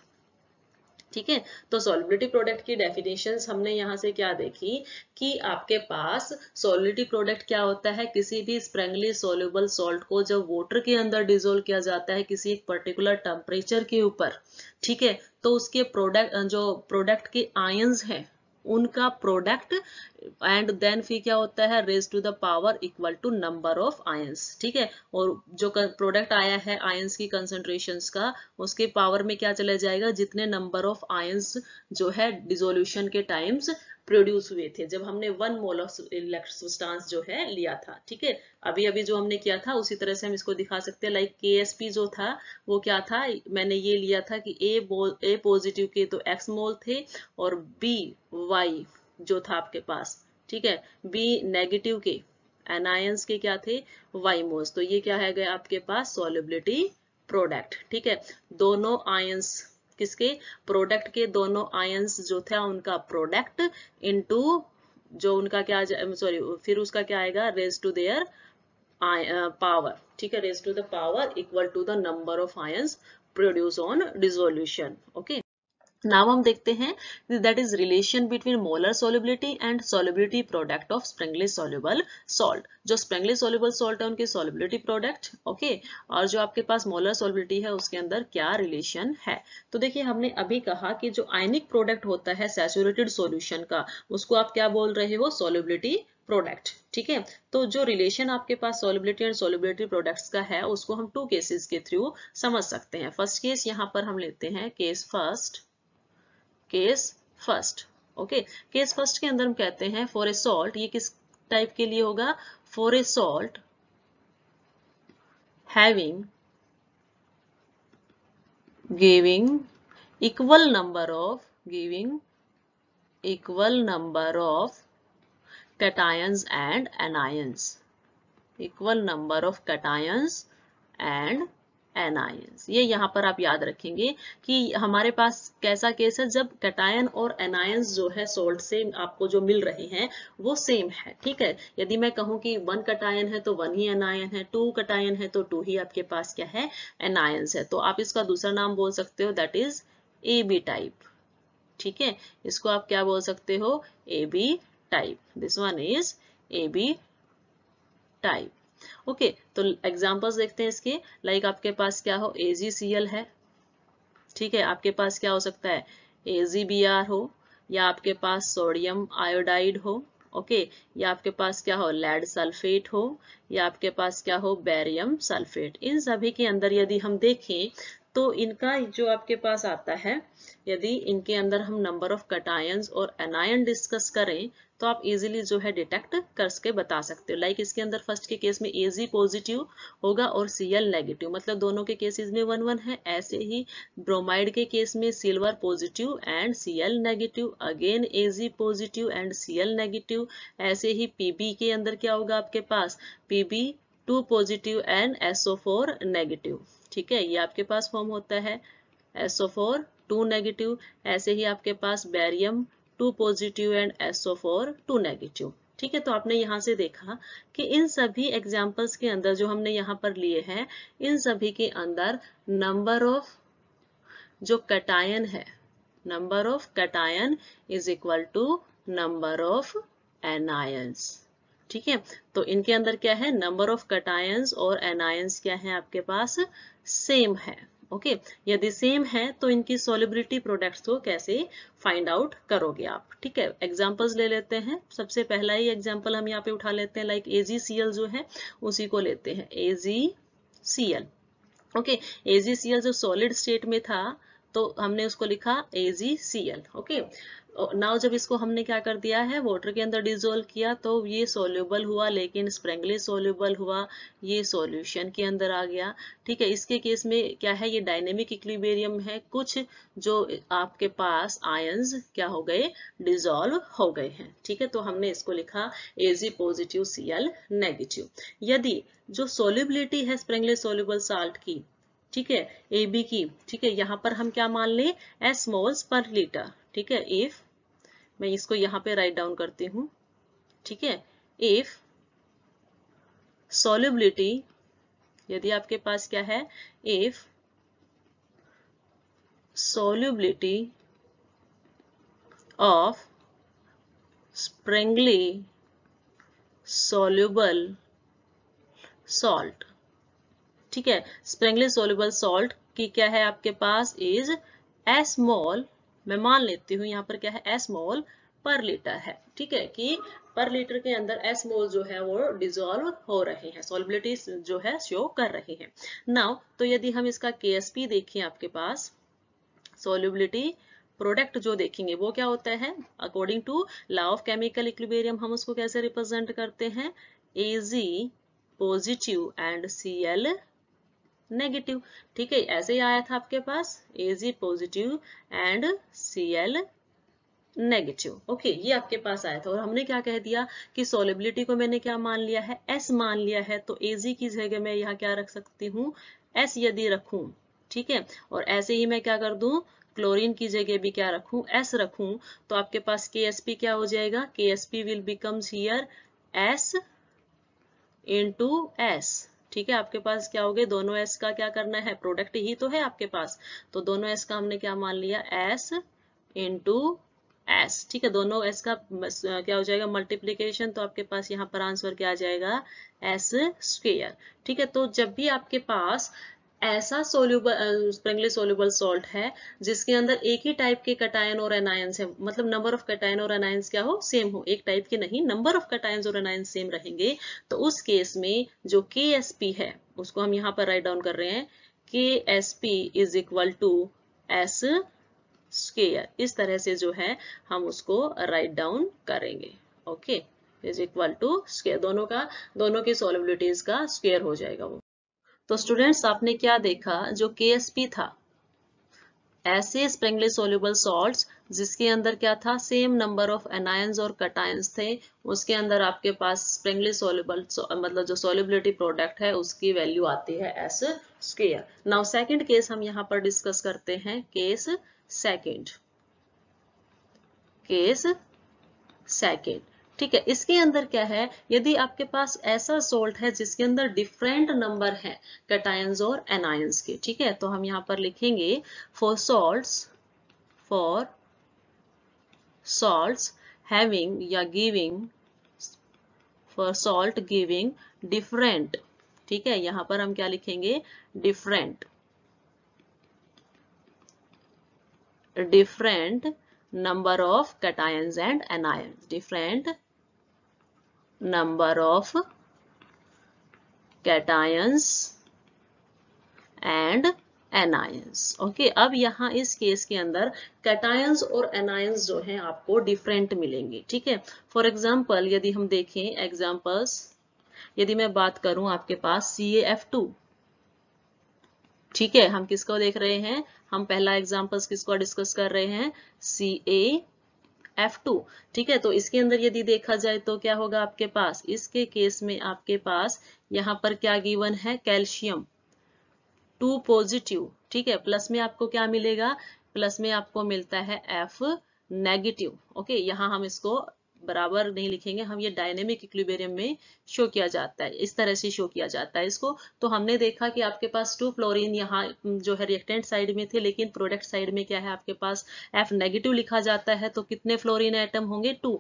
ठीक है तो सोलिबिलिटी प्रोडक्ट की डेफिनेशन हमने यहाँ से क्या देखी कि आपके पास सोलिबिलिटी प्रोडक्ट क्या होता है किसी भी स्प्रेंगली सोल्यूबल सॉल्ट को जब वॉटर के अंदर डिजोल्व किया जाता है किसी एक पर्टिकुलर टेम्परेचर के ऊपर ठीक है तो उसके प्रोडक्ट जो प्रोडक्ट के आयंस हैं उनका प्रोडक्ट एंड देन फिर क्या होता है raise to the power equal to number of ions ठीक है और जो प्रोडक्ट आया है आयंस की कंसेंट्रेशन का उसके पावर में क्या चला जाएगा जितने नंबर ऑफ आयंस जो है डिजोल्यूशन के टाइम्स प्रोड्यूस हुए थे जब हमने वन मोल ऑफ सब्सटेंस जो है लिया था ठीक है अभी अभी जो हमने किया था उसी तरह से हम इसको दिखा सकते हैं लाइक के जो था वो क्या था मैंने ये लिया था कि ए ए पॉजिटिव के तो एक्स मोल थे और बी वाई जो था आपके पास ठीक है बी नेगेटिव के एनायंस के क्या थे वाई मोल्स तो ये क्या है गए आपके पास सोलिबिलिटी प्रोडक्ट ठीक है दोनों आयंस किसके प्रोडक्ट के दोनों आयंस जो था उनका प्रोडक्ट इनटू जो उनका क्या सॉरी फिर उसका क्या आएगा रेज टू देयर पावर ठीक है raise to the power equal to the number of ions produce on dissolution okay now हम देखते हैं that is relation between molar solubility and solubility product of sparingly soluble salt जो sparingly soluble salt है उनकी solubility product okay और जो आपके पास molar solubility है उसके अंदर क्या रिलेशन है तो देखिए हमने अभी कहा कि जो आयनिक प्रोडक्ट होता है सैचुरेटेड सोल्यूशन का उसको आप क्या बोल रहे हो सोलिबिलिटी प्रोडक्ट ठीक है तो जो रिलेशन आपके पास सोलिबिलिटी एंड सोलिबिलिटी प्रोडक्ट्स का है उसको हम टू केसेस के थ्रू समझ सकते हैं फर्स्ट केस यहाँ पर हम लेते हैं case first case first okay case first के अंदर हम कहते हैं फॉर ए सॉल्ट ये किस टाइप के लिए होगा for a salt having giving equal number of giving equal number of cations and anions equal number of cations and anions ये यहाँ पर आप याद रखेंगे कि हमारे पास कैसा केस है जब कटायन और एनायंस जो है सोल्ट से आपको जो मिल रहे हैं वो सेम है ठीक है यदि मैं कहूँ कि वन कटायन है तो वन ही एनायन है टू कटायन है तो टू ही आपके पास क्या है एनायंस है तो आप इसका दूसरा नाम बोल सकते हो that is A B type ठीक है इसको आप क्या बोल सकते हो A B type this one is A B type okay तो एग्जाम्पल्स देखते हैं इसके लाइक like आपके पास क्या हो एजीसीएल है ठीक है आपके पास क्या हो सकता है एजीबीआर हो या आपके पास सोडियम आयोडाइड हो ओके okay, या आपके पास क्या हो लेड सल्फेट हो या आपके पास क्या हो बैरियम सल्फेट इन सभी के अंदर यदि हम देखें तो इनका जो आपके पास आता है यदि इनके अंदर हम नंबर ऑफ कटायन और एनायन डिस्कस करें तो आप इजीली जो है डिटेक्ट कर बता सकते हो लाइक इसके अंदर फर्स्ट के केस में एजी पॉजिटिव होगा और सीएल नेगेटिव मतलब दोनों के केसेस में वन वन है ऐसे ही ब्रोमाइड के केस में silver positive and CL negative again A G positive and CL negative ऐसे ही पीबी के अंदर क्या होगा आपके पास P B two positive and S O four negative ठीक है ये आपके पास फॉर्म होता है एसओ फोर टू नेगेटिव ऐसे ही आपके पास barium two positive and S O four two negative ठीक है तो आपने यहाँ से देखा कि इन सभी एग्जाम्पल्स के अंदर जो हमने यहाँ पर लिए हैं इन सभी के अंदर नंबर ऑफ जो कटायन है number of cation is equal to number of anions ठीक है तो इनके अंदर क्या है नंबर ऑफ कटायंस और एनायंस क्या है आपके पास सेम है ओके okay? यदि सेम है तो इनकी सोलिबिलिटी प्रोडक्ट्स को कैसे फाइंड आउट करोगे आप ठीक है एग्जाम्पल्स ले लेते हैं सबसे पहला ही एग्जाम्पल हम यहाँ पे उठा लेते हैं लाइक एजीसीएल जो है उसी को लेते हैं एजीसीएल ओके एजीसीएल जो सॉलिड स्टेट में था तो हमने उसको लिखा एजीसीएल ओके नाउ जब इसको हमने क्या कर दिया है वाटर के अंदर डिजोल्व किया तो ये सोल्यूबल हुआ लेकिन स्प्रेंगली सोल्यूबल हुआ ये सॉल्यूशन के अंदर आ गया ठीक है इसके केस में क्या है ये डायनेमिक इक्विबेरियम है कुछ जो आपके पास आयंस क्या हो गए डिजोल्व हो गए हैं ठीक है तो हमने इसको लिखा A G positive C L negative यदि जो सोल्यूबिलिटी है स्प्रेंगली सोल्यूबल साल्ट की ठीक है ए बी की ठीक है यहाँ पर हम क्या मान लें एस मोल्स पर लीटर ठीक है इफ मैं इसको यहाँ पे राइट डाउन करती हूँ ठीक है इफ सोलिबिलिटी यदि आपके पास क्या है if solubility of sparingly soluble salt ठीक है स्प्रिंगली सोल्यूबल सॉल्ट की क्या है आपके पास इज एसमोल मैं मान लेती हूँ यहाँ पर क्या है एसमोल पर लीटर है ठीक है कि पर लीटर के अंदर एसमोल जो है वो डिजोल्व हो रहे हैं सोलिबिलिटी जो है शो कर रहे हैं नाउ तो यदि हम इसका के देखें आपके पास सोलिबिलिटी प्रोडक्ट जो देखेंगे वो क्या होता है according to law of chemical equilibrium हम उसको कैसे रिप्रेजेंट करते हैं A G positive and C L negative ठीक है ऐसे ही आया था आपके पास A G positive and C L negative okay ये आपके पास आया था और हमने क्या कह दिया कि सोलिबिलिटी को मैंने क्या मान लिया है एस मान लिया है तो एजी की जगह मैं यहाँ क्या रख सकती हूँ एस यदि रखूं ठीक है और ऐसे ही मैं क्या कर दूं क्लोरीन की जगह भी क्या रखूं एस रखूं तो आपके पास के एस पी क्या हो जाएगा K S P will becomes here S into S ठीक है आपके पास क्या हो गया दोनों एस का क्या करना है प्रोडक्ट ही तो है आपके पास तो दोनों एस का हमने क्या मान लिया एस इंटू एस ठीक है दोनों एस का क्या हो जाएगा मल्टीप्लीकेशन तो आपके पास यहाँ पर आंसर क्या आ जाएगा एस स्क्वेयर ठीक है तो जब भी आपके पास ऐसा सोल्यूबल स्प्रिंगली सोल्यूबल सॉल्ट है जिसके अंदर एक ही टाइप के कटायन और एनायंस है मतलब नंबर ऑफ कटायन और एनायंस क्या हो सेम हो एक टाइप के नहीं नंबर ऑफ कटायन और एनायंस सेम रहेंगे तो उस केस में जो के है उसको हम यहाँ पर राइट डाउन कर रहे हैं K S P is equal to S square इस तरह से जो है हम उसको राइट डाउन करेंगे okay is equal to square दोनों का दोनों की सॉलिबिलिटीज का स्केयर हो जाएगा वो तो स्टूडेंट्स आपने क्या देखा जो के था ऐसे स्प्रिंगली सोल्यूबल सॉल्ट जिसके अंदर क्या था सेम नंबर ऑफ एनायंस और कटायंस थे उसके अंदर आपके पास स्प्रिंगली सोल्यूबल मतलब जो सोल्यूबिलिटी प्रोडक्ट है उसकी वैल्यू आती है S square now second case हम यहाँ पर डिस्कस करते हैं केस सेकेंड केस सेकेंड ठीक है इसके अंदर क्या है यदि आपके पास ऐसा सोल्ट है जिसके अंदर डिफरेंट नंबर है कटायंस और एनायंस के ठीक है तो हम यहां पर लिखेंगे for salt for salts having या giving for salt giving different ठीक है यहां पर हम क्या लिखेंगे different different number of cations and anions different number of cations and anions okay okay, अब यहां इस केस के अंदर कैटायंस और एनायंस जो है आपको डिफरेंट मिलेंगे ठीक है फॉर एग्जांपल यदि हम देखें एग्जांपल्स यदि मैं बात करूं आपके पास सी एफ टू ठीक है हम किसको देख रहे हैं हम पहला एग्जांपल्स किसको डिस्कस कर रहे हैं सी ए F2 ठीक है तो इसके अंदर यदि देखा जाए तो क्या होगा आपके पास इसके केस में आपके पास यहाँ पर क्या गिवन है कैल्शियम टू पॉजिटिव ठीक है प्लस में आपको क्या मिलेगा प्लस में आपको मिलता है एफ नेगेटिव ओके यहाँ हम इसको बराबर नहीं लिखेंगे हम ये डायनेमिक इक्विबेरियम में शो किया जाता है इस तरह से शो किया जाता है इसको तो हमने देखा कि आपके पास टू फ्लोरिन यहाँ जो है रिएक्टेंट साइड में थे लेकिन प्रोडक्ट साइड में क्या है आपके पास एफ नेगेटिव लिखा जाता है तो कितने फ्लोरिन आइटम होंगे टू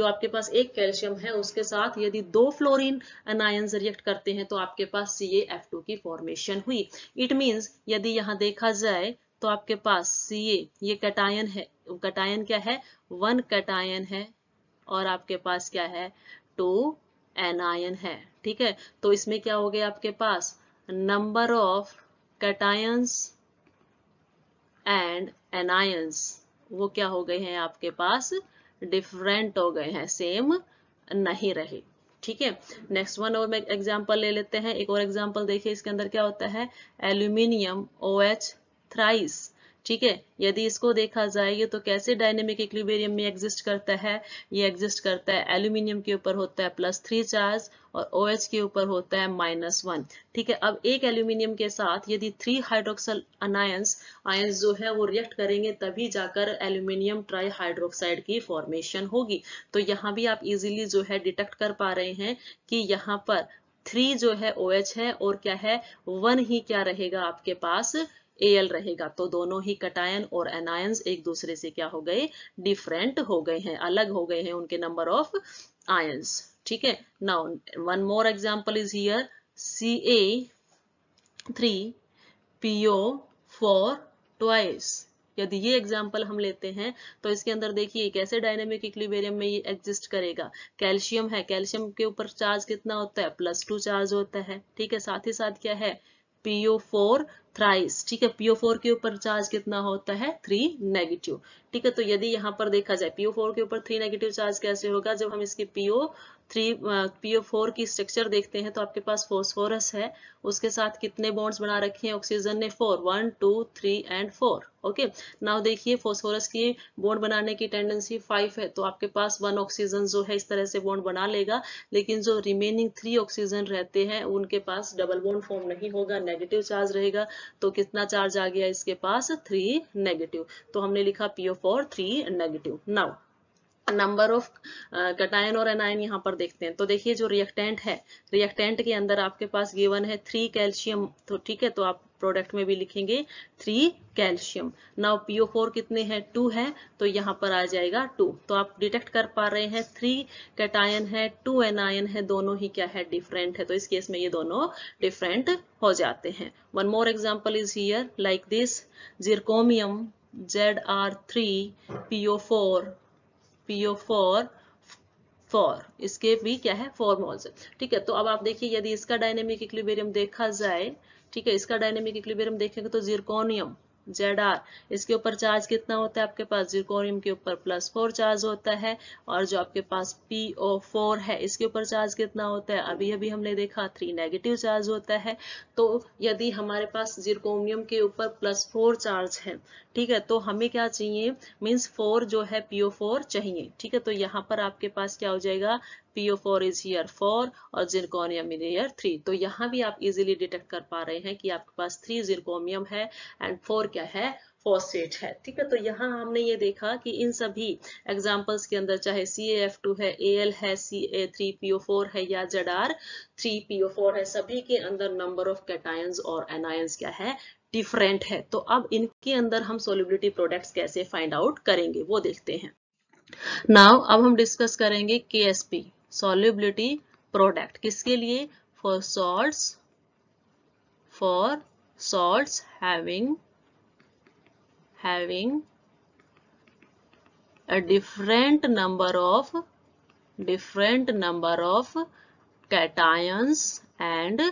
जो आपके पास एक कैल्शियम है उसके साथ यदि दो फ्लोरिन अनायंस रिएक्ट करते हैं तो आपके पास सी एफ टू की फॉर्मेशन हुई इट मीन्स यदि यहाँ देखा जाए तो आपके पास सी ये कटायन है कटायन क्या है वन कटायन है और आपके पास क्या है टू एनायन है ठीक है तो इसमें क्या हो गया आपके पास number of cations and anions वो क्या हो गए हैं आपके पास डिफरेंट हो गए हैं सेम नहीं रहे ठीक है नेक्स्ट वन और एग्जाम्पल ले लेते हैं एक और एग्जाम्पल देखिए इसके अंदर क्या होता है एल्यूमिनियम ओ एच थ्राइस ठीक है यदि इसको देखा जाए ये तो कैसे डायनेमिक इक्लिबेरियम में एग्जिस्ट करता है ये एग्जिस्ट करता है एल्यूमिनियम के ऊपर होता है प्लस थ्री चार्ज और ओ OH के ऊपर होता है माइनस वन ठीक है अब एक एल्यूमिनियम के साथ यदि थ्री हाइड्रोक्सल अनायंस आयंस जो है वो रिएक्ट करेंगे तभी जाकर एल्यूमिनियम ट्राई हाइड्रोक्साइड की फॉर्मेशन होगी तो यहाँ भी आप इजिली जो है डिटेक्ट कर पा रहे हैं कि यहाँ पर थ्री जो है ओ OH है और क्या है वन ही क्या रहेगा आपके पास एल रहेगा तो दोनों ही कटायन और एनायंस एक दूसरे से क्या हो गए डिफरेंट हो गए हैं अलग हो गए हैं उनके नंबर ऑफ आयंस ठीक है now one more example is here C A three PO four twice यदि ये एग्जाम्पल हम लेते हैं तो इसके अंदर देखिए कैसे डायनेमिक इक्लिबेरियम में ये एग्जिस्ट करेगा कैल्शियम है कैल्शियम के ऊपर चार्ज कितना होता है प्लस टू चार्ज होता है ठीक है साथ ही साथ क्या है PO4 थ्राइस ठीक है PO4 के ऊपर चार्ज कितना होता है थ्री नेगेटिव ठीक है तो यदि यहाँ पर देखा जाए PO4 के ऊपर थ्री नेगेटिव चार्ज कैसे होगा जब हम इसके PO थ्री पीओ फोर की स्ट्रक्चर देखते हैं तो आपके पास फोस्फोरस है उसके साथ कितने बॉन्ड्स बना रखे हैं ऑक्सीजन ने four one two three and four okay now देखिए फोस्फोरस की बॉन्ड बनाने की टेंडेंसी फाइव है तो आपके पास वन ऑक्सीजन जो है इस तरह से बॉन्ड बना लेगा लेकिन जो रिमेनिंग थ्री ऑक्सीजन रहते हैं उनके पास डबल बॉन्ड फॉर्म नहीं होगा नेगेटिव चार्ज रहेगा तो कितना चार्ज आ गया इसके पास थ्री नेगेटिव तो हमने लिखा P O four three negative now number of cation और एनायन यहाँ पर देखते हैं तो देखिए जो रिएक्टेंट है रिएक्टेंट के अंदर आपके पास गिवन है थ्री कैल्शियम तो ठीक है तो आप प्रोडक्ट में भी लिखेंगे three calcium now P O four कितने हैं टू है तो यहाँ पर आ जाएगा टू तो आप डिटेक्ट कर पा रहे हैं थ्री कैटायन है टू एनायन है दोनों ही क्या है डिफरेंट है तो इस केस में ये दोनों डिफरेंट हो जाते हैं one more example is here like this zirconium Z R three PO four P four for इसके भी क्या है फोर मॉल्स है ठीक है तो अब आप देखिए यदि इसका डायनेमिक इक्विबेरियम देखा जाए ठीक है इसका डायनेमिक इक्विबेरियम देखेंगे तो जीरकोनियम जेड आर इसके ऊपर चार्ज कितना होता है आपके पास जिरकोनियम के ऊपर प्लस फोर चार्ज होता है और जो आपके पास पी ओ फोर है इसके ऊपर चार्ज कितना होता है अभी अभी हमने देखा थ्री नेगेटिव चार्ज होता है तो यदि हमारे पास जिरकोमियम के ऊपर प्लस फोर चार्ज है ठीक है तो हमें क्या चाहिए मीन्स फोर जो है पीओ फोर चाहिए ठीक है तो यहाँ पर आपके पास क्या हो जाएगा फोर इज हियर फोर और जिरकोनियम इन हियर थ्री तो यहाँ भी आप इजीली डिटेक्ट कर पा रहे हैं कि आपके पास थ्री जिरकोमियम है एंड फोर क्या है फॉस्फेट है ठीक है तो यहाँ हमने ये देखा कि इन सभी एग्जाम्पल्स के अंदर चाहे सी एफ टू है ए एल है C A three P O four है या Z R three P O four है सभी के अंदर नंबर ऑफ कैटायंस और एनायंस क्या है डिफरेंट है तो अब इनके अंदर हम सोलिबिलिटी प्रोडक्ट्स कैसे फाइंड आउट करेंगे वो देखते हैं नाउ अब हम डिस्कस करेंगे के एस पी सॉल्युबिलिटी प्रोडक्ट किसके लिए for salt for salt having having a different number of different number of cations and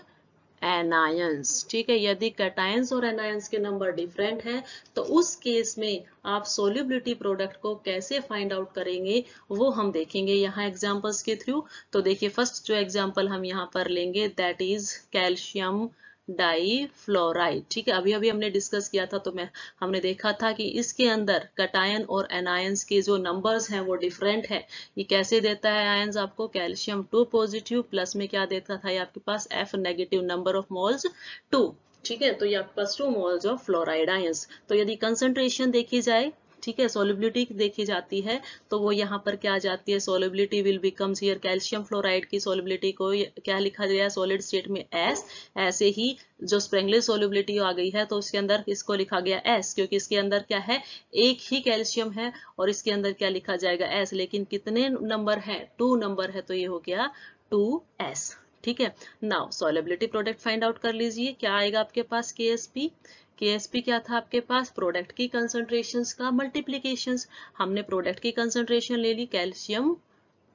anions ठीक है यदि कटायंस और एनायंस के नंबर डिफरेंट है तो उस केस में आप सोल्यूबिलिटी प्रोडक्ट को कैसे फाइंड आउट करेंगे वो हम देखेंगे यहाँ एग्जाम्पल्स के थ्रू तो देखिए फर्स्ट जो एग्जाम्पल हम यहाँ पर लेंगे that is calcium di fluoride ठीक है अभी अभी हमने डिस्कस किया था तो मैं हमने देखा था कि इसके अंदर कटायन और एनायंस के जो नंबर्स हैं वो डिफरेंट है ये कैसे देता है आयंस आपको कैल्शियम टू पॉजिटिव प्लस में क्या देता था ये आपके पास F negative number of moles two ठीक है तो ये आपके पास two moles of fluoride ions तो यदि कंसेंट्रेशन देखी जाए ठीक है सोलिबिलिटी देखी जाती है तो वो यहाँ पर क्या आ जाती है solubility will becomes here calcium fluoride की सोलिबिलिटी को क्या लिखा गया सॉलिड स्टेट में एस ऐसे ही जो स्प्रेंगले सोलिबिलिटी आ गई है तो उसके अंदर इसको लिखा गया एस क्योंकि इसके अंदर क्या है एक ही कैल्शियम है और इसके अंदर क्या लिखा जाएगा एस लेकिन कितने नंबर है टू नंबर है तो ये हो गया टू एस ठीक है now solubility product find out कर लीजिए क्या आएगा आपके पास के एस पी के क्या था आपके पास प्रोडक्ट की कंसनट्रेशन का मल्टीप्लीकेशन हमने प्रोडक्ट की कंसनट्रेशन ले ली कैल्शियम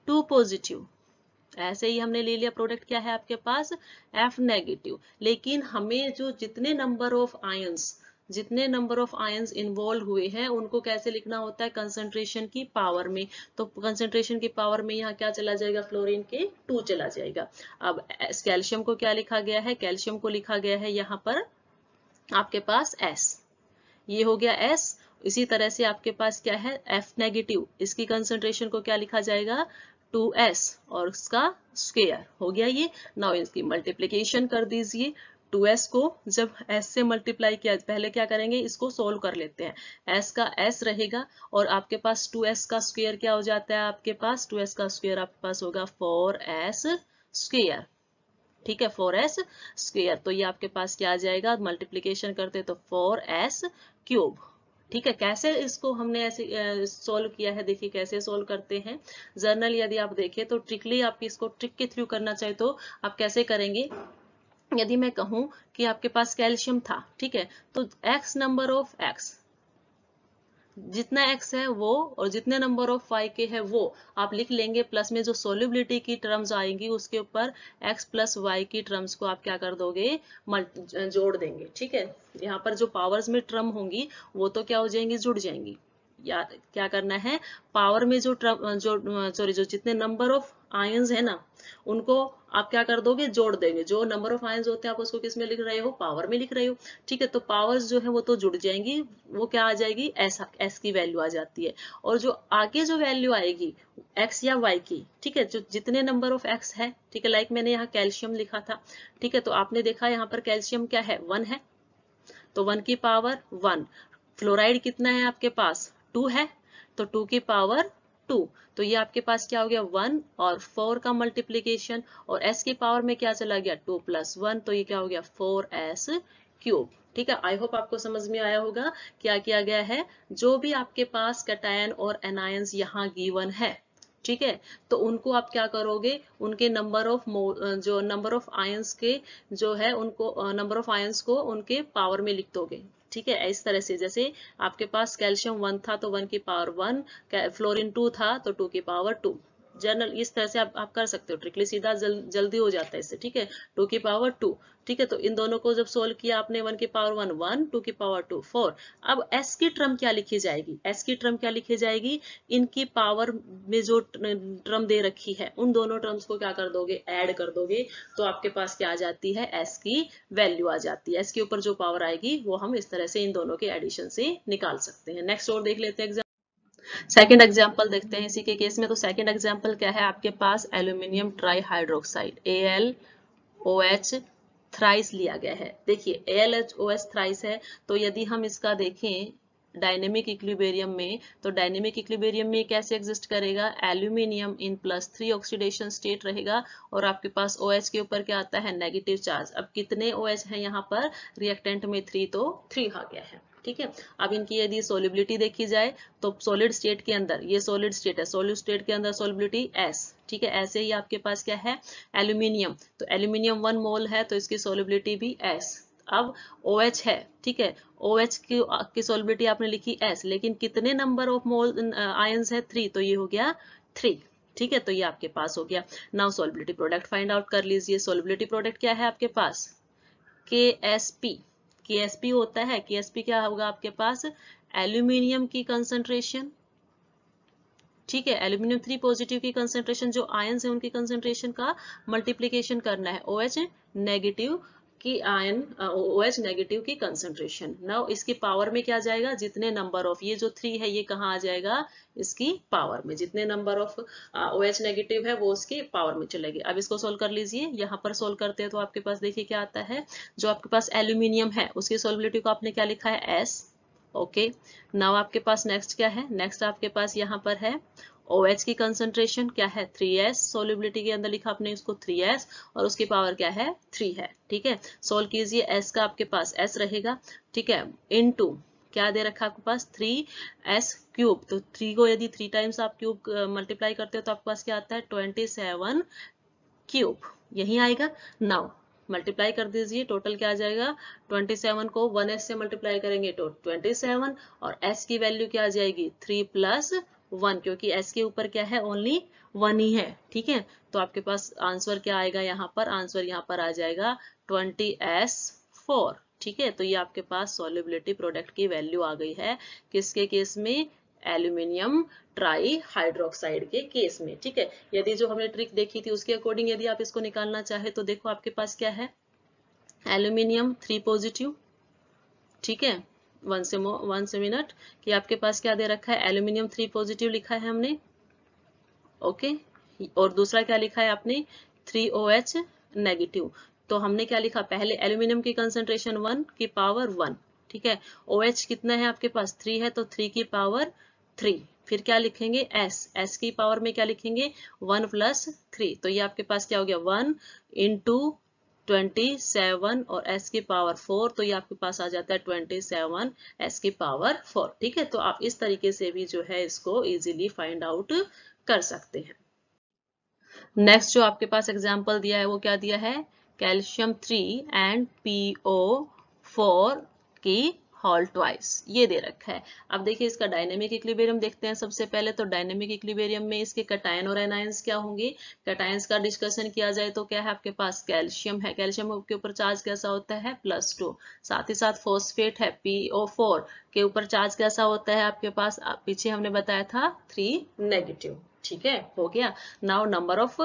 टू पॉजिटिव ऐसे ही हमने ले लिया प्रोडक्ट क्या है आपके पास एफ नेगेटिव लेकिन हमें जो जितने नंबर ऑफ आयंस जितने नंबर ऑफ आयंस इन्वॉल्व हुए हैं उनको कैसे लिखना होता है कंसंट्रेशन की पावर में तो कंसंट्रेशन की पावर में यहाँ क्या चला जाएगा फ्लोरीन के टू चला जाएगा अब कैल्शियम को क्या लिखा गया है कैल्शियम को लिखा गया है यहाँ पर आपके पास S ये हो गया S इसी तरह से आपके पास क्या है F नेगेटिव इसकी कंसेंट्रेशन को क्या लिखा जाएगा 2S और उसका स्क्वेयर हो गया ये नाउ इसकी मल्टीप्लीकेशन कर दीजिए 2s को जब s से मल्टीप्लाई किया पहले क्या करेंगे इसको सोल्व कर लेते हैं s का s रहेगा और आपके पास 2s का स्क्वेयर क्या हो जाता है आपके पास 2s का स्क्वेयर आपके पास होगा 4s स्क्वेयर ठीक है फोर एस स्क्वेयर तो ये आपके पास क्या आ जाएगा मल्टीप्लीकेशन करते तो फोर एस क्यूब ठीक है कैसे इसको हमने ऐसे सोल्व किया है देखिए कैसे सोल्व करते हैं जर्नल यदि आप देखें तो ट्रिकली आप इसको ट्रिक के थ्रू करना चाहे तो आप कैसे करेंगे यदि मैं कहूं कि आपके पास कैल्शियम था ठीक है तो एक्स नंबर ऑफ एक्स जितना x है वो और जितने नंबर ऑफ y के है वो आप लिख लेंगे प्लस में जो सोल्यूबिलिटी की टर्म्स आएंगी उसके ऊपर एक्स प्लस वाई की टर्म्स को आप क्या कर दोगे जोड़ देंगे ठीक है यहाँ पर जो पावर्स में टर्म होंगी वो तो क्या हो जाएंगी जुड़ जाएंगी या क्या करना है पावर में जो ट्रम जो सॉरी जो जितने नंबर ऑफ आयंस है ना उनको आप क्या कर दोगे जोड़ देंगे जो नंबर ऑफ आयंस होते हैं आप उसको किस में लिख रहे हो पावर में लिख रहे हो ठीक है तो पावर्स जो है वो तो जुड़ जाएंगी वो क्या आ जाएगी एस एस की वैल्यू आ जाती है और जो आगे जो वैल्यू आएगी एक्स या वाई की ठीक है जो जितने नंबर ऑफ एक्स है ठीक है लाइक मैंने यहाँ कैल्शियम लिखा था ठीक है तो आपने देखा यहाँ पर कैल्शियम क्या है वन है तो वन की पावर वन फ्लोराइड कितना है आपके पास टू है तो टू की पावर टू तो ये आपके पास क्या हो गया वन और फोर का मल्टीप्लीकेशन और एस की पावर में क्या चला गया टू प्लस वन तो ये क्या हो गया फोर एस क्यूब ठीक है आई होप आपको समझ में आया होगा क्या किया गया है जो भी आपके पास कटायन और एनायंस यहाँ गिवन है ठीक है तो उनको आप क्या करोगे उनके नंबर ऑफ जो नंबर ऑफ आयंस के जो है उनको नंबर ऑफ आयंस को उनके पावर में लिख दोगे ठीक है इस तरह से जैसे आपके पास कैल्शियम वन था तो वन की पावर वन फ्लोरिन टू था तो टू की पावर टू जनरल इस तरह से आप, आप कर सकते हो ट्रिकली सीधा जल, जल्दी हो जाता है इससे ठीक है टू की पावर टू ठीक है तो इन दोनों को जब सोल्व किया आपने वन की पावर वन वन टू की पावर टू फोर अब एस की ट्रम क्या लिखी जाएगी एस की ट्रम क्या लिखी जाएगी इनकी पावर में जो ट्रम दे रखी है उन दोनों ट्रम्स को क्या कर दोगे ऐड कर दोगे तो आपके पास क्या आ जाती है एस की वैल्यू आ जाती है एस के ऊपर जो पावर आएगी वो हम इस तरह से इन दोनों के एडिशन से निकाल सकते हैं नेक्स्ट और देख लेते हैं एग्जाम सेकेंड एग्जाम्पल देखते हैं इसी के केस में तो सेकेंड एग्जाम्पल क्या है आपके पास aluminium tri hydroxide A L O H thrice लिया गया है देखिए A L H O H thrice है तो यदि हम इसका देखें डायनेमिक इक्लिबेरियम में तो डायनेमिक इक्लिबेरियम में कैसे एग्जिस्ट करेगा aluminium in plus three oxidation state रहेगा और आपके पास ओ OH के ऊपर क्या आता है नेगेटिव चार्ज अब कितने ओ OH है यहाँ पर रिएक्टेंट में थ्री तो थ्री आ गया है ठीक है अब इनकी यदि सोलिबिलिटी देखी जाए तो सोलिड स्टेट के अंदर ये सोलिड स्टेट है सोलिड स्टेट के अंदर सोलिबिलिटी एस ठीक है ऐसे ही आपके पास क्या है एल्यूमिनियम तो एल्यूमिनियम वन मोल है तो इसकी सोलिबिलिटी भी एस अब ओ OH है ठीक है ओ OH की, की सोलिबिलिटी आपने लिखी एस लेकिन कितने नंबर ऑफ मोल आय है थ्री तो ये हो गया थ्री ठीक है तो ये आपके पास हो गया now solubility product find out कर लीजिए सोलिबिलिटी प्रोडक्ट क्या है आपके पास के एस पी के होता है के क्या होगा आपके पास एल्यूमिनियम की कंसेंट्रेशन ठीक है एल्यूमिनियम थ्री पॉजिटिव की कंसेंट्रेशन जो आयन है उनकी कंसेंट्रेशन का मल्टीप्लीकेशन करना है ओ एच नेगेटिव की आयन ओ एच नेगेटिव की कंसेंट्रेशन नाउ इसकी पावर में क्या जाएगा जितने नंबर ऑफ ये जो थ्री है ये कहाँ आ जाएगा इसकी पावर में जितने number of O H negative है वो उसके पावर में चलेगी अब इसको सोल्व कर लीजिए यहाँ पर सोल्व करते हैं तो आपके पास देखिए क्या आता है जो आपके पास एल्यूमिनियम है उसकी सोलबिलिटी को आपने क्या लिखा है एस ओके okay. नाउ आपके पास नेक्स्ट क्या है नेक्स्ट आपके पास यहाँ पर है OH की कंसेंट्रेशन क्या है 3s सोलिबिलिटी के अंदर लिखा आपने इसको 3s और उसकी पावर क्या है 3 है ठीक है सोल्व कीजिए s का आपके पास s रहेगा ठीक है इन क्या दे रखा आपके पास थ्री एस क्यूब तो थ्री को यदि थ्री टाइम्स आप क्यूब मल्टीप्लाई करते हो तो आपके पास क्या आता है ट्वेंटी सेवन क्यूब यही आएगा नाउ मल्टीप्लाई कर दीजिए टोटल क्या आ जाएगा 27 को 1s से मल्टीप्लाई करेंगे तो 27 और s की वैल्यू क्या आ जाएगी 3 प्लस वन क्योंकि एस के ऊपर क्या है ओनली वन ही है ठीक है तो आपके पास आंसर क्या आएगा यहाँ पर आंसर यहाँ पर आ जाएगा ट्वेंटी एस फोर ठीक है तो ये आपके पास सोलिबिलिटी प्रोडक्ट की वैल्यू आ गई है किसके केस में एल्यूमिनियम ट्राई हाइड्रोक्साइड के केस में ठीक है यदि जो हमने ट्रिक देखी थी उसके अकॉर्डिंग यदि आप इसको निकालना चाहे तो देखो आपके पास क्या है एल्यूमिनियम थ्री पॉजिटिव ठीक है वन से मिनट कि आपके पास क्या दे रखा है एल्यूमिनियम थ्री पॉजिटिव लिखा है हमने ओके और दूसरा क्या लिखा है आपने थ्री ओ एच नेगेटिव तो हमने क्या लिखा पहले एल्यूमिनियम की कंसेंट्रेशन वन की पावर वन ठीक है ओ OH कितना है आपके पास थ्री है तो थ्री की पावर थ्री फिर क्या लिखेंगे S S की पावर में क्या लिखेंगे वन प्लस थ्री तो ये आपके पास क्या हो गया वन इंटू ट्वेंटी सेवन और एस की पावर फोर तो ये आपके पास आ जाता है ट्वेंटी सेवन एस की पावर फोर ठीक है तो आप इस तरीके से भी जो है इसको इजीली फाइंड आउट कर सकते हैं नेक्स्ट जो आपके पास एग्जाम्पल दिया है वो क्या दिया है calcium three and P O four की हॉल ट्वाइस ये दे रखा है अब देखिए इसका डायनेमिक इक्लिबेरियम देखते हैं सबसे पहले तो डायनेमिक इक्लिबेरियम में इसके कटायन और एनायंस क्या होंगे कटायंस का डिस्कशन किया जाए तो क्या है आपके पास कैल्शियम है कैल्शियम के ऊपर चार्ज कैसा होता है प्लस टू साथ ही साथ फोस्फेट है पी ओ फोर के ऊपर चार्ज कैसा होता है आपके पास पीछे हमने बताया था थ्री नेगेटिव ठीक है हो गया नाउ नंबर ऑफ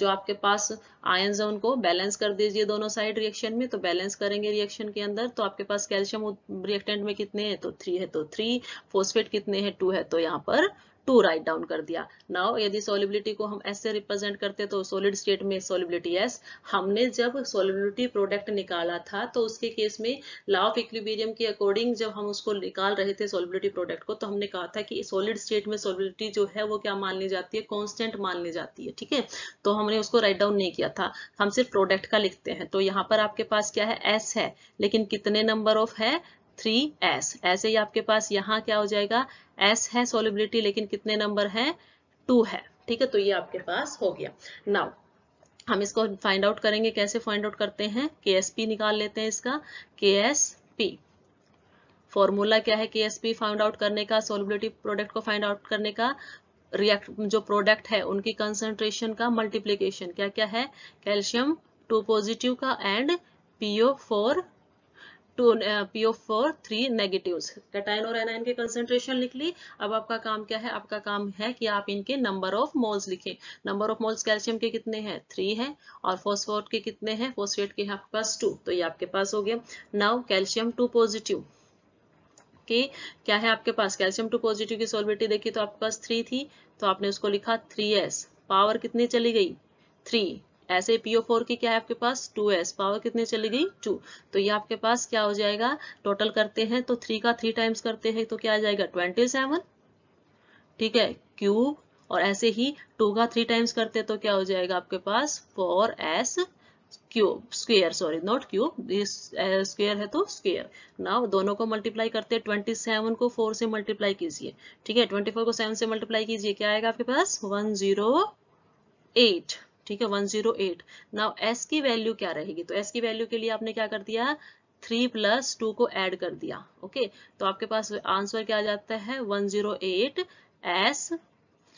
जो आपके पास आयन है उनको बैलेंस कर दीजिए दोनों साइड रिएक्शन में तो बैलेंस करेंगे रिएक्शन के अंदर तो आपके पास कैल्शियम रिएक्टेंट में कितने हैं तो थ्री है तो थ्री फोस्फेट कितने हैं टू है तो यहाँ पर टू राइट डाउन कर दिया नाउ यदि सोलिबिलिटी को हम ऐसे रिप्रेजेंट करते तो सोलिड स्टेट में सोलिबिलिटी एस हमने जब सोलिबिलिटी प्रोडक्ट निकाला था तो उसके केस में लॉ ऑफ इक्विबीरियम के अकॉर्डिंग जब हम उसको निकाल रहे थे सोलिबिलिटी प्रोडक्ट को तो हमने कहा था कि सोलिड स्टेट में सोलिबिलिटी जो है वो क्या मान ली जाती है कॉन्स्टेंट मान ली जाती है ठीक है तो हमने उसको राइट डाउन नहीं किया था हम सिर्फ प्रोडक्ट का लिखते हैं तो यहाँ पर आपके पास क्या है एस है लेकिन कितने नंबर ऑफ है थ्री एस ऐसे ही आपके पास यहाँ क्या हो जाएगा एस है सोलिबिलिटी लेकिन कितने नंबर है टू है ठीक है तो ये आपके पास हो गया नाउ हम इसको फाइंड आउट करेंगे कैसे फाइंड आउट करते हैं के एस पी निकाल लेते हैं इसका के एस पी फॉर्मूला क्या है के एस पी फाइंड आउट करने का सोलिबिलिटी प्रोडक्ट को फाइंड आउट करने का रिएक्ट जो प्रोडक्ट है उनकी कंसंट्रेशन का मल्टीप्लीकेशन क्या क्या है कैल्शियम टू पॉजिटिव का and P O four two P O four three negative cation और एनाइन के कंसेंट्रेशन लिख ली अब आपका काम क्या है आपका काम है कि आप इनके नंबर ऑफ मोल्स लिखें नंबर ऑफ मोल्स कैल्शियम के कितने हैं थ्री हैं और फॉस्फोट के कितने हैं फोस्फेट के आपके पास टू तो ये आपके पास हो गया नाउ कैल्शियम टू पॉजिटिव कि क्या है आपके पास कैल्शियम टू पॉजिटिव की सोलबिटी देखी तो आपके पास थ्री थी तो आपने उसको लिखा थ्री एस पावर कितनी चली गई थ्री ऐसे पीओ फोर की क्या है आपके पास टू एस पावर कितनी चली गई टू तो ये आपके पास क्या हो जाएगा टोटल करते हैं तो थ्री का थ्री टाइम्स करते हैं तो क्या आ जाएगा ट्वेंटी सेवन ठीक है क्यूब और ऐसे ही टू का थ्री टाइम्स करते तो क्या हो जाएगा आपके पास four S cube square sorry not cube square है तो स्क्वेयर ना दोनों को मल्टीप्लाई करते हैं ट्वेंटी सेवन को फोर से मल्टीप्लाई कीजिए ठीक है ट्वेंटी फोर को सेवन से मल्टीप्लाई कीजिए क्या आएगा आपके पास वन जीरो एट ठीक है 108 नाउ s की वैल्यू क्या रहेगी तो s की वैल्यू के लिए आपने क्या कर दिया थ्री प्लस टू को ऐड कर दिया ओके okay? तो आपके पास आंसर क्या आ जाता है 108 जीरो एट एस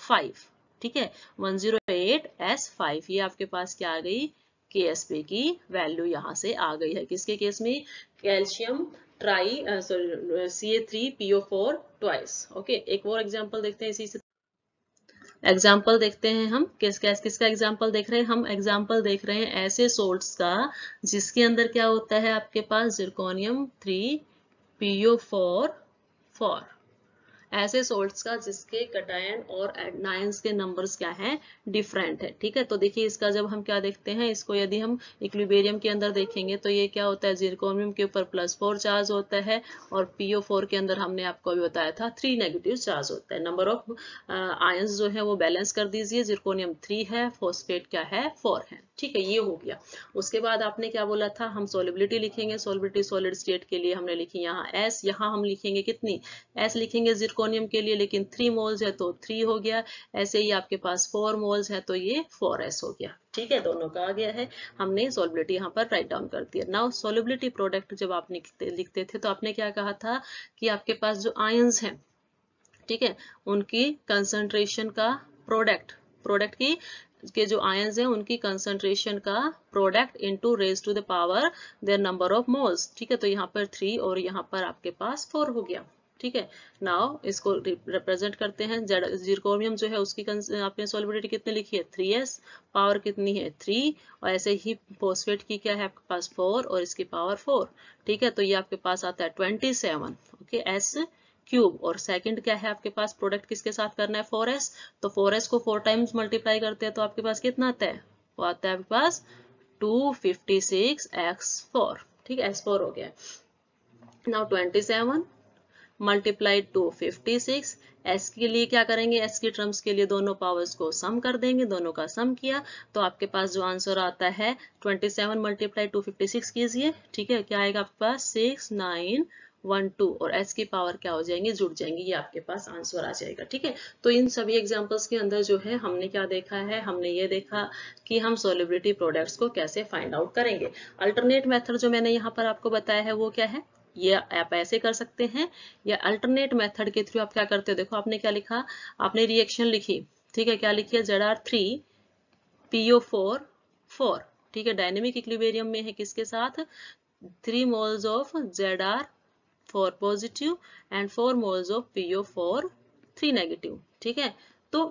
फाइव ठीक है 108 जीरो एट एस फाइव ये आपके पास क्या आ गई के पे की वैल्यू यहां से आ गई है किसके केस में calcium tri sorry C A three PO four twice okay एक और एग्जाम्पल देखते हैं इसी से एग्जाम्पल देखते हैं हम किस किस किसका एग्जाम्पल देख रहे हैं हम एग्जाम्पल देख रहे हैं ऐसे सोल्ट का जिसके अंदर क्या होता है आपके पास zirconium three PO four four ऐसे सोल्ट का जिसके कटायन और एडनाइंस के नंबर क्या है डिफरेंट है ठीक है तो देखिए इसका जब हम क्या देखते हैं इसको यदि हम इक्विबेरियम के अंदर देखेंगे तो ये क्या होता है जीरकोमियम के ऊपर प्लस फोर चार्ज होता है और पीओ फोर के अंदर हमने आपको अभी बताया था थ्री नेगेटिव चार्ज होता है नंबर ऑफ आयंस जो है वो बैलेंस कर दीजिए जीरकोनियम थ्री है फोस्फेट क्या है फोर है ठीक है ये हो गया उसके बाद आपने क्या बोला था हम सोलिबिलिटी लिखेंगे सोलिबिलिटी सॉलिड स्टेट के लिए हमने लिखी यहाँ एस यहाँ हम लिखेंगे कितनी एस लिखेंगे जिरको जिरकोनियम के लिए लेकिन थ्री मोल्स है तो थ्री हो गया ऐसे ही आपके पास फोर मोल्स है तो ये फोर एस हो गया ठीक है दोनों का आ गया है हमने सोलिबिलिटी यहाँ पर राइट डाउन कर दिया नाउ सोलिबिलिटी प्रोडक्ट जब आप लिखते लिखते थे तो आपने क्या कहा था कि आपके पास जो आयन्स हैं ठीक है उनकी कंसंट्रेशन का प्रोडक्ट प्रोडक्ट की के जो आय हैं उनकी कंसंट्रेशन का product into raise to the power number of moles ठीक है तो यहाँ पर थ्री और यहाँ पर आपके पास फोर हो गया ठीक है नाव इसको रिप्रेजेंट करते हैं जेड जो है उसकी आपने सोलिबिलिटी कितनी लिखी है थ्री एस पावर कितनी है थ्री और ऐसे ही फोस्फेट की क्या है आपके पास फोर और इसकी पावर फोर ठीक है तो ये आपके पास आता है twenty seven okay S cube और सेकंड क्या है आपके पास प्रोडक्ट किसके साथ करना है फोर एस तो फोर एस को फोर टाइम्स मल्टीप्लाई करते हैं तो आपके पास कितना आता है वो आता है आपके पास two fifty six x four ठीक है एक्स फोर हो गया now twenty seven multiply two fifty six S के लिए क्या करेंगे एस की टर्म्स के लिए दोनों पावर्स को सम कर देंगे दोनों का सम किया तो आपके पास जो आंसर आता है twenty seven multiply two fifty six कीजिए ठीक है क्या आएगा आपके पास सिक्स नाइन वन टू और एस की पावर क्या हो जाएंगे जुड़ जाएंगे ये आपके पास आंसर आ जाएगा ठीक है तो इन सभी एग्जांपल्स के अंदर जो है हमने क्या देखा है हमने ये देखा कि हम सोलिब्रिटी प्रोडक्ट्स को कैसे फाइंड आउट करेंगे अल्टरनेट मेथड जो मैंने यहाँ पर आपको बताया है वो क्या है ये आप ऐसे कर सकते हैं या अल्टरनेट मेथड के थ्रू आप क्या करते हो देखो आपने क्या लिखा आपने रिएक्शन लिखी ठीक है क्या लिखी है Z R three PO four four ठीक है डायनेमिक इक्लिबेरियम में है किसके साथ three moles of Z R four positive and four moles of PO four three negative ठीक है तो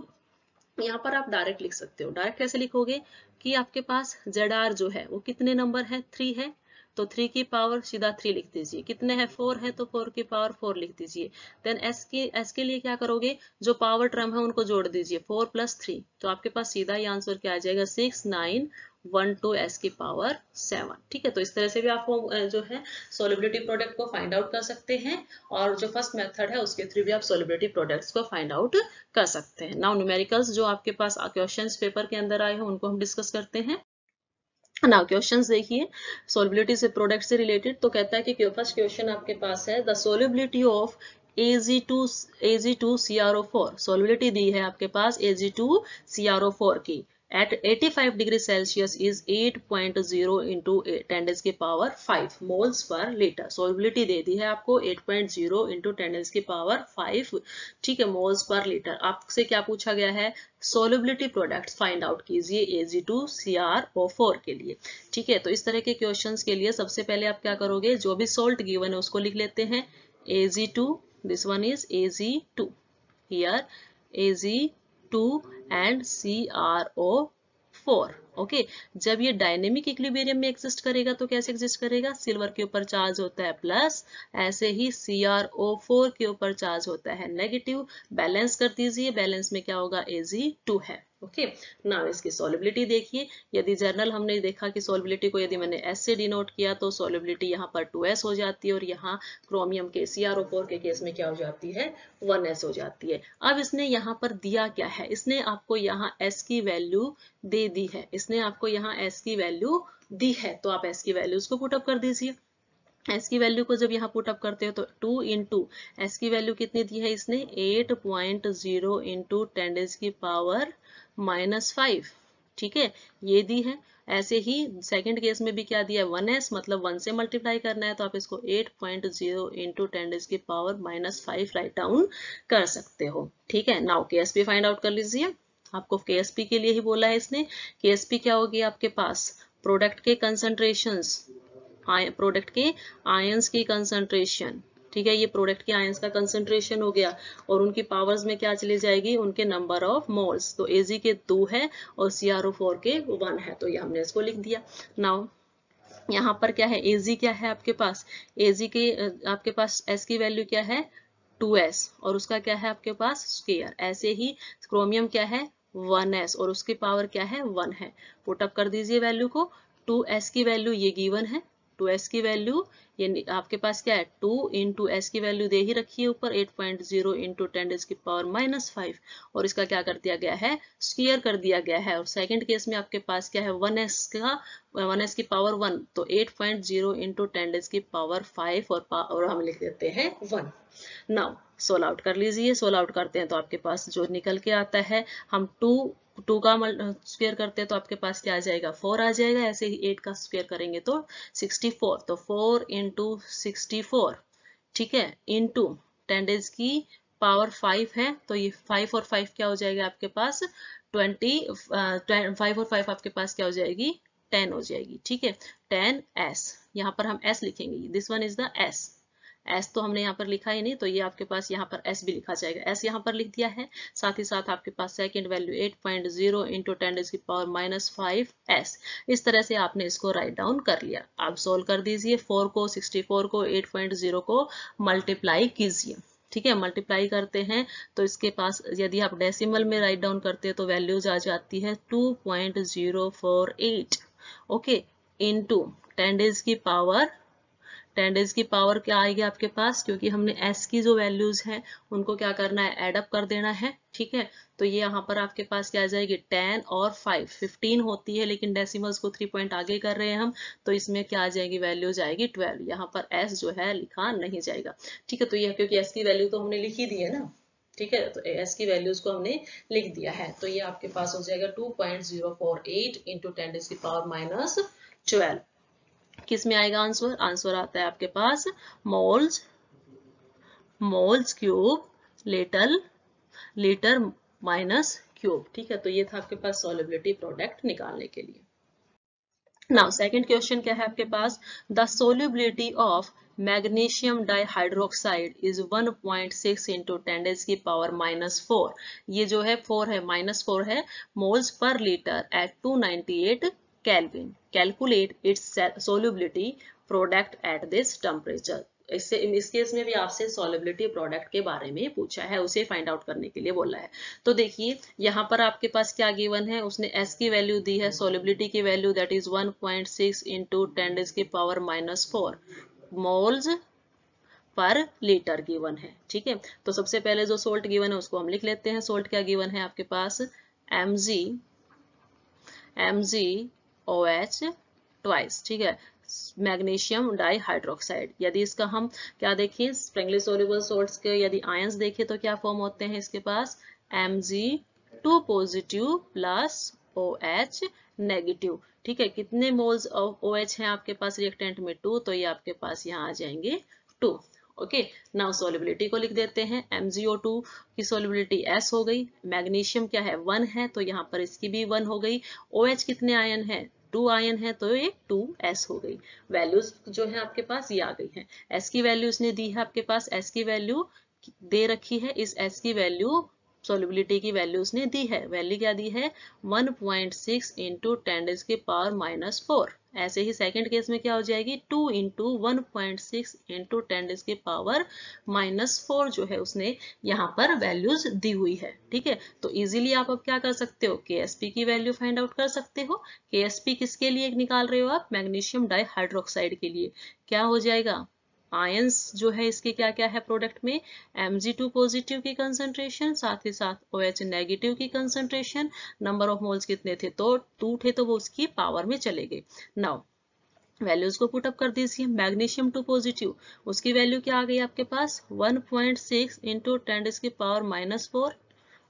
यहाँ पर आप डायरेक्ट लिख सकते हो डायरेक्ट कैसे लिखोगे कि आपके पास जेड आर जो है वो कितने नंबर है थ्री है तो थ्री की पावर सीधा थ्री लिख दीजिए कितने हैं फोर है तो फोर की पावर फोर लिख दीजिए देन एस के एस के लिए क्या करोगे जो पावर ट्रम है उनको जोड़ दीजिए फोर प्लस थ्री तो आपके पास सीधा ही आंसर क्या आ जाएगा six nine one two S की पावर सेवन ठीक है तो इस तरह से भी आप जो है सोलिबिलिटी प्रोडक्ट को फाइंड आउट कर सकते हैं और जो फर्स्ट मेथड है उसके थ्रू भी आप सोलिबिलिटी प्रोडक्ट्स को फाइंड आउट कर सकते हैं नाउ न्यूमेरिकल्स जो आपके पास क्वेश्चन पेपर के अंदर आए हैं उनको हम डिस्कस करते हैं नाउ क्वेश्चंस देखिए सोलिबिलिटी से प्रोडक्ट से रिलेटेड तो कहता है कि फर्स्ट क्वेश्चन आपके पास है the solubility of Ag2 Ag2 CrO4 solubility दी है आपके पास Ag2 CrO4 की at 85 degree Celsius is 8.0 into 10 डेज की पावर 5 मोल्स पर लीटर सोलिबिलिटी दे दी है आपको 8.0 into 10 डेज की पावर 5 ठीक है मोल्स पर लीटर आपसे क्या पूछा गया है सोलिबिलिटी प्रोडक्ट फाइंड आउट कीजिए ओ फोर के लिए ठीक है तो इस तरह के क्वेश्चन के लिए सबसे पहले आप क्या करोगे जो भी सोल्ट गिवन है उसको लिख लेते हैं Ag2 this one is Ag2 here Ag R O four okay जब ये डायनेमिक इक्विबेरियम में एग्जिस्ट करेगा तो कैसे एग्जिस्ट करेगा सिल्वर के ऊपर चार्ज होता है प्लस ऐसे ही सी आर ओ फोर के ऊपर चार्ज होता है नेगेटिव बैलेंस कर दीजिए बैलेंस में क्या होगा एजी टू है ओके नाउ इसकी सॉलिबिलिटी देखिए यदि जर्नल हमने देखा कि सॉलिबिलिटी को यदि मैंने एस से डिनोट किया तो सॉलिबिलिटी यहाँ पर टू हो जाती है और यहाँ क्रोमियम के सी आर के केस में क्या हो जाती है वन हो जाती है अब इसने यहाँ पर दिया क्या है इसने आपको यहाँ एस की वैल्यू दे दी है इसने आपको यहाँ एस की वैल्यू दी है तो आप एस की वैल्यूज को पुटअप कर दीजिए एस की वैल्यू को जब यहाँ पुटअप करते हो तो टू इन टू एस की वैल्यू कितनी दी है इसने eight point zero into ten डेज की पावर माइनस फाइव ठीक है ये दी है ऐसे ही सेकंड केस में भी क्या दिया वन एस मतलब वन से मल्टीप्लाई करना है तो आप इसको eight point zero into ten की power minus five write down कर सकते हो ठीक है नाउ के एस पी फाइंड आउट कर लीजिए आपको के एस पी के लिए ही बोला है इसने के एस पी क्या होगी आपके पास प्रोडक्ट के कंसनट्रेशन प्रोडक्ट के आयंस की कंसनट्रेशन ठीक है ये प्रोडक्ट के आयंस का कंसेंट्रेशन हो गया और उनकी पावर्स में क्या चली जाएगी उनके नंबर ऑफ मोल्स तो एजी के दो है और सीआरओ फोर के वन है तो ये हमने इसको लिख दिया नाउ यहाँ पर क्या है एजी क्या है आपके पास एजी के आपके पास एस की वैल्यू क्या है 2s और उसका क्या है आपके पास स्केयर ऐसे ही क्रोमियम क्या है 1s और उसकी पावर क्या है 1 है अप कर दीजिए वैल्यू को 2s की वैल्यू ये गिवन है टू एस की वैल्यू ये आपके पास क्या है टू इंटू एस की वैल्यू दे ही रखी है ऊपर eight point zero into ten S की पावर माइनस फाइव और इसका क्या कर दिया गया है स्क्र कर दिया गया है और सेकेंड केस में आपके पास क्या है वन एस का वन एस की पावर वन तो eight point zero into ten S की पावर फाइव और, और हम लिख देते हैं वन नाउ सोल आउट कर लीजिए सोल आउट करते हैं तो आपके पास जो निकल के आता है हम टू टू का स्क्वेयर करते हैं तो आपके पास क्या आ जाएगा फोर आ जाएगा ऐसे ही एट का स्क्वेयर करेंगे तो सिक्सटी फोर तो फोर इंटू सिक्सटी फोर ठीक है इंटू टेन डेज की पावर फाइव है तो ये फाइव और फाइव क्या हो जाएगा आपके पास ट्वेंटी फाइव और फाइव आपके पास क्या हो जाएगी टेन हो जाएगी ठीक है टेन एस यहाँ पर हम एस लिखेंगे this one is the S S तो हमने यहाँ पर लिखा ही नहीं तो ये आपके पास यहाँ पर एस भी लिखा जाएगा एस यहाँ पर लिख दिया है साथ ही साथ आपके पास second value eight point zero into ten is की पावर माइनस फाइव एस इस तरह से आपने इसको राइट डाउन कर लिया आप सोल्व कर दीजिए फोर को सिक्सटी फोर को एट पॉइंट जीरो को मल्टीप्लाई कीजिए ठीक है मल्टीप्लाई करते हैं तो इसके पास यदि आप डेसिमल में राइट डाउन करते हैं तो वैल्यूज आ जाती है two point zero four eight okay into ten डेज की पावर टेन डेज की पावर क्या आएगी आपके पास क्योंकि हमने एस की जो वैल्यूज है उनको क्या करना है एडअप कर देना है ठीक है तो ये यहाँ पर आपके पास क्या आ जाएगी टेन और फाइव फिफ्टीन होती है लेकिन डेसिमल्स को थ्री पॉइंट आगे कर रहे हैं हम तो इसमें क्या आ जाएगी वैल्यूज आएगी ट्वेल्व यहाँ पर एस जो है लिखा नहीं जाएगा ठीक है तो ये क्योंकि एस की वैल्यू तो हमने लिख ही दी है ना ठीक है तो एस की वैल्यूज को हमने लिख दिया है तो ये आपके पास हो जाएगा two point zero four eight into ten डेज की पावर माइनस ट्वेल्व किस में आएगा आंसर आंसर आता है आपके पास moles moles cube litre litre minus cube ठीक है तो ये था आपके पास सोलिबिलिटी प्रोडक्ट निकालने के लिए नाउ सेकंड क्वेश्चन क्या है आपके पास the solubility of magnesium dihydroxide is 1.6 point six into टेंडेज की पावर माइनस फोर ये जो है फोर है माइनस फोर है मोल्स पर litre at 298 Kelvin. Calculate its solubility product at this temperature इससे इन इस केस में भी आपसे सोलिबिलिटी प्रोडक्ट के बारे में पूछा है उसे फाइंड आउट करने के लिए बोला है तो देखिए यहाँ पर आपके पास क्या गिवन है उसने एस की वैल्यू दी है सोलिबिलिटी की value that is 1.6 point six into ten डिज की पावर माइनस फोर मोल्स पर लीटर गिवन है ठीक है तो सबसे पहले जो सोल्ट गिवन है उसको हम लिख लेते हैं सोल्ट क्या गिवन है आपके पास M G M G O H twice ठीक है मैग्नीशियम डाइहाइड्रोक्साइड यदि इसका हम क्या देखें स्प्रिंगली सोल्यूबल सोल्ट्स के यदि आयंस देखें तो क्या फॉर्म होते हैं इसके पास M G two positive plus O H negative ठीक है कितने मोल्स ऑफ ओ एच है आपके पास रिएक्टेंट में टू तो ये आपके पास यहाँ आ जाएंगे टू ओके नाउ सोलिबिलिटी को लिख देते हैं एम जी ओ टू की सोलिबिलिटी एस हो गई मैग्नीशियम क्या है वन है तो यहाँ पर इसकी भी वन हो गई ओ OH कितने आयन है टू आयन है तो ये टू एस हो गई वैल्यूज जो है आपके पास ये आ गई है एस की वैल्यू इसने दी है आपके पास एस की वैल्यू दे रखी है इस एस की वैल्यू सोलिबिलिटी की वैल्यू उसने दी है वैल्यू क्या दी है 1.6 पॉइंट सिक्स इंटू टेन डेज के पावर माइनस फोर ऐसे ही सेकेंड केस में क्या हो जाएगी 2 इंटू one point six into ten डेज के पावर माइनस फोर जो है उसने यहाँ पर वैल्यूज दी हुई है ठीक है तो इजीली आप अब क्या कर सकते हो के की वैल्यू फाइंड आउट कर सकते हो के किसके लिए निकाल रहे हो आप मैग्नीशियम डाई के लिए क्या हो जाएगा आयंस जो है इसके क्या क्या है प्रोडक्ट में Mg2 पॉजिटिव की कंसंट्रेशन साथ ही साथ OH नेगेटिव की कंसंट्रेशन नंबर ऑफ मोल्स कितने थे तो टू थे तो वो उसकी पावर में चले गए नाउ वैल्यूज को अप कर दीजिए मैग्नीशियम टू पॉजिटिव उसकी वैल्यू क्या आ गई आपके पास 1.6 पॉइंट सिक्स इंटू टेन इसकी पावर माइनस फोर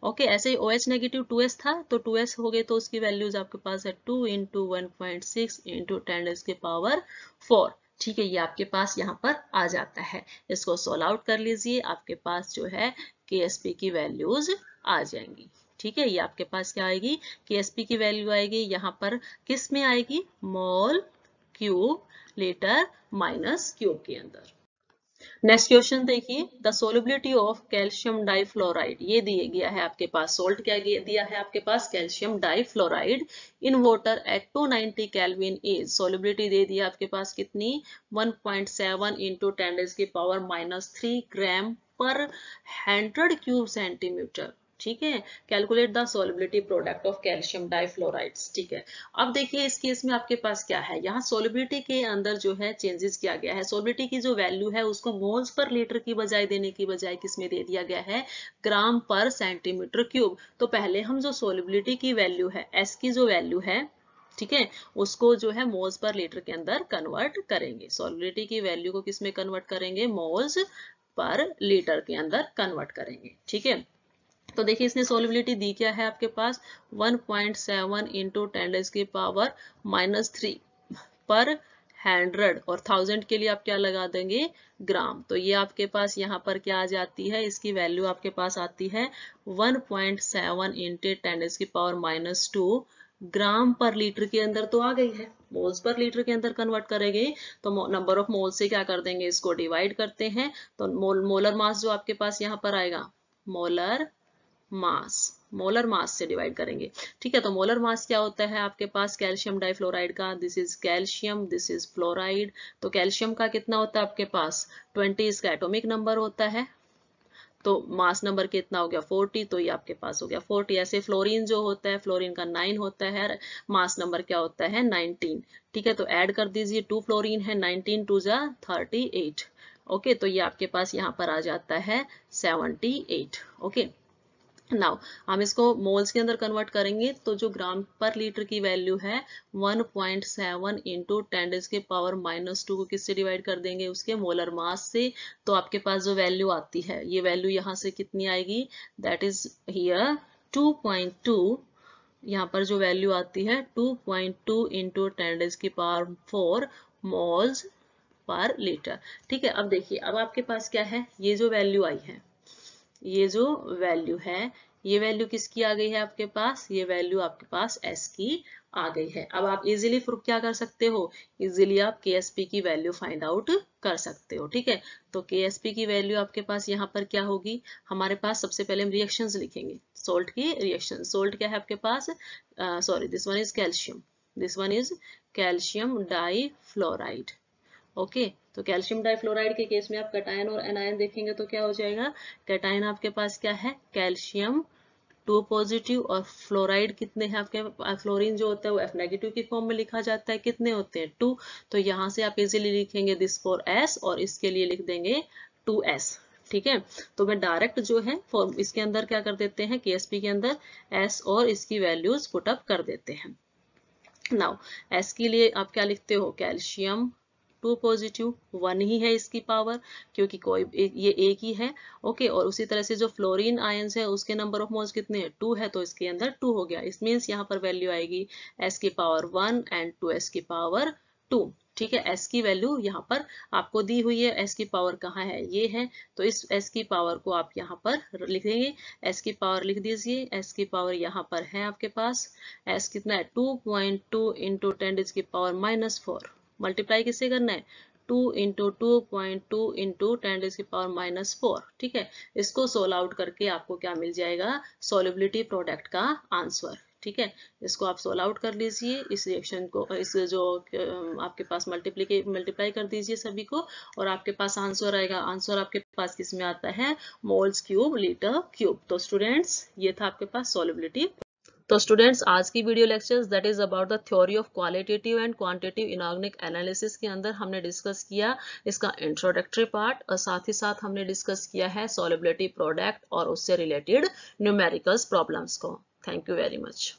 ओके ऐसे ही O H negative two S था तो टू एस हो गए तो उसकी वैल्यूज आपके पास है two into one point six into ten इसके पावर फोर ठीक है ये आपके पास यहाँ पर आ जाता है इसको सॉल आउट कर लीजिए आपके पास जो है के की वैल्यूज आ जाएंगी ठीक है ये आपके पास क्या आएगी के की वैल्यू आएगी यहाँ पर किस में आएगी mole cube litre minus cube के अंदर नेक्स्ट क्वेश्चन देखिए the solubility of calcium difluoride ये दिया गया है आपके पास सोल्ट क्या दिया है आपके पास calcium difluoride in water at ninety kelvin is solubility दे दिया आपके पास कितनी 1.7 पॉइंट सेवन इंटू टेन की पावर माइनस थ्री ग्राम पर हंड्रेड क्यूब सेंटीमीटर ठीक है calculate the solubility product of calcium difluorides ठीक है अब देखिए इस केस में आपके पास क्या है यहाँ सोलिबिलिटी के अंदर जो है चेंजेस किया गया है सोलिबिलिटी की जो वैल्यू है उसको मोल्स पर लीटर की बजाय देने की बजाय किसमें दे दिया गया है ग्राम पर सेंटीमीटर क्यूब तो पहले हम जो सोलिबिलिटी की वैल्यू है एस की जो वैल्यू है ठीक है उसको जो है मोल्स पर लीटर के अंदर कन्वर्ट करेंगे सोलिबिलिटी की वैल्यू को किसमें कन्वर्ट करेंगे मोल्स पर लीटर के अंदर कन्वर्ट करेंगे ठीक है तो देखिए इसने सोलिबिलिटी दी क्या है आपके पास 1.7 पॉइंट सेवन इंटू टेन की पावर माइनस थ्री पर हंड्रेड और थाउजेंड के लिए आप क्या लगा देंगे ग्राम तो ये आपके पास यहाँ पर क्या आ जाती है इसकी वैल्यू आपके पास आती है 1.7 पॉइंट सेवन इंटू टेन की पावर माइनस टू ग्राम पर लीटर के अंदर तो आ गई है मोल्स पर लीटर के अंदर कन्वर्ट करेंगे तो नंबर ऑफ मोल से क्या कर देंगे इसको डिवाइड करते हैं तो मोल मोलर मास जो आपके पास यहाँ पर आएगा मोलर मास मोलर मास से डिवाइड करेंगे ठीक है तो मोलर मास क्या होता है आपके पास कैल्शियम डाइफ्लोराइड का this is calcium this is fluoride तो कैल्शियम का कितना होता है आपके पास 20 इसका एटॉमिक नंबर होता है तो मास नंबर कितना हो गया फोर्टी तो ये आपके पास हो गया फोर्टी ऐसे फ्लोरीन जो होता है फ्लोरीन का नाइन होता है मास नंबर क्या होता है नाइनटीन ठीक है तो ऐड कर दीजिए टू फ्लोरीन है नाइनटीन टू जा थर्टी एट ओके तो ये आपके पास यहाँ पर आ जाता है सेवनटी एट ओके नाउ हम इसको मोल्स के अंदर कन्वर्ट करेंगे तो जो ग्राम पर लीटर की वैल्यू है 1.7 पॉइंट सेवन इंटू टेन के पावर माइनस टू को किससे डिवाइड कर देंगे उसके मोलर मास से तो आपके पास जो वैल्यू आती है ये वैल्यू यहाँ से कितनी आएगी that is here 2.2 point two यहाँ पर जो वैल्यू आती है 2.2 पॉइंट टू इंटू टेन की पावर फोर मोल्स पर लीटर ठीक है अब देखिए अब आपके पास क्या है ये जो वैल्यू आई है ये जो वैल्यू है ये वैल्यू किसकी आ गई है आपके पास ये वैल्यू आपके पास एस की आ गई है अब आप इजीली प्रूफ क्या कर सकते हो इजीली आप के एस पी की वैल्यू फाइंड आउट कर सकते हो ठीक है तो के एस पी की वैल्यू आपके पास यहाँ पर क्या होगी हमारे पास सबसे पहले हम रिएक्शन लिखेंगे सोल्ट की रिएक्शन सोल्ट क्या है आपके पास sorry this one is calcium this one is calcium di fluoride okay तो कैल्शियम डाइफ्लोराइड के केस में आप कटायन और एनायन देखेंगे तो क्या हो जाएगा कटायन आपके पास क्या है कैल्शियम टू पॉजिटिव और फ्लोराइड कितने हैं आपके फ्लोरीन जो होता है वो एफ नेगेटिव की फॉर्म में लिखा जाता है कितने होते हैं टू तो यहाँ से आप इजिली लिखेंगे दिस फॉर एस और इसके लिए लिख देंगे टू एस ठीक है तो मैं डायरेक्ट जो है फॉर्म इसके अंदर क्या कर देते हैं केएसपी के अंदर एस और इसकी वैल्यूज पुटअप कर देते हैं नाउ एस के लिए आप क्या लिखते हो कैल्शियम टू पॉजिटिव वन ही है इसकी पावर क्योंकि कोई ये एक ही है ओके और उसी तरह से जो फ्लोरीन आयंस है उसके नंबर ऑफ मोल्स कितने हैं टू है तो इसके अंदर टू हो गया इस मीन्स यहाँ पर वैल्यू आएगी एस की power one and two S की पावर टू ठीक है एस की वैल्यू यहाँ पर आपको दी हुई है एस की पावर कहाँ है ये है तो इस एस की पावर को आप यहाँ पर लिख देंगे एस की पावर लिख दीजिए एस की पावर यहाँ पर है आपके पास एस कितना है two point two into ten is की पावर माइनस फोर मल्टीप्लाई किससे करना है two into two point two into ten डेज पावर माइनस फोर ठीक है इसको सोल आउट करके आपको क्या मिल जाएगा सोलिबिलिटी प्रोडक्ट का आंसर ठीक है इसको आप सोल आउट कर लीजिए इस रिएक्शन को इस जो आपके पास मल्टीप्लीके मल्टीप्लाई कर दीजिए सभी को और आपके पास आंसर आएगा आंसर आपके पास किस में आता है मोल्स क्यूब लीटर क्यूब तो स्टूडेंट्स ये था आपके पास सोलिबिलिटी तो स्टूडेंट्स आज की video lectures that is about the theory of qualitative and quantitative inorganic analysis के अंदर हमने डिस्कस किया इसका इंट्रोडक्टरी पार्ट और साथ ही साथ हमने डिस्कस किया है सोलिबिलिटी प्रोडक्ट और उससे रिलेटेड न्यूमेरिकल्स प्रॉब्लम्स को थैंक यू वेरी मच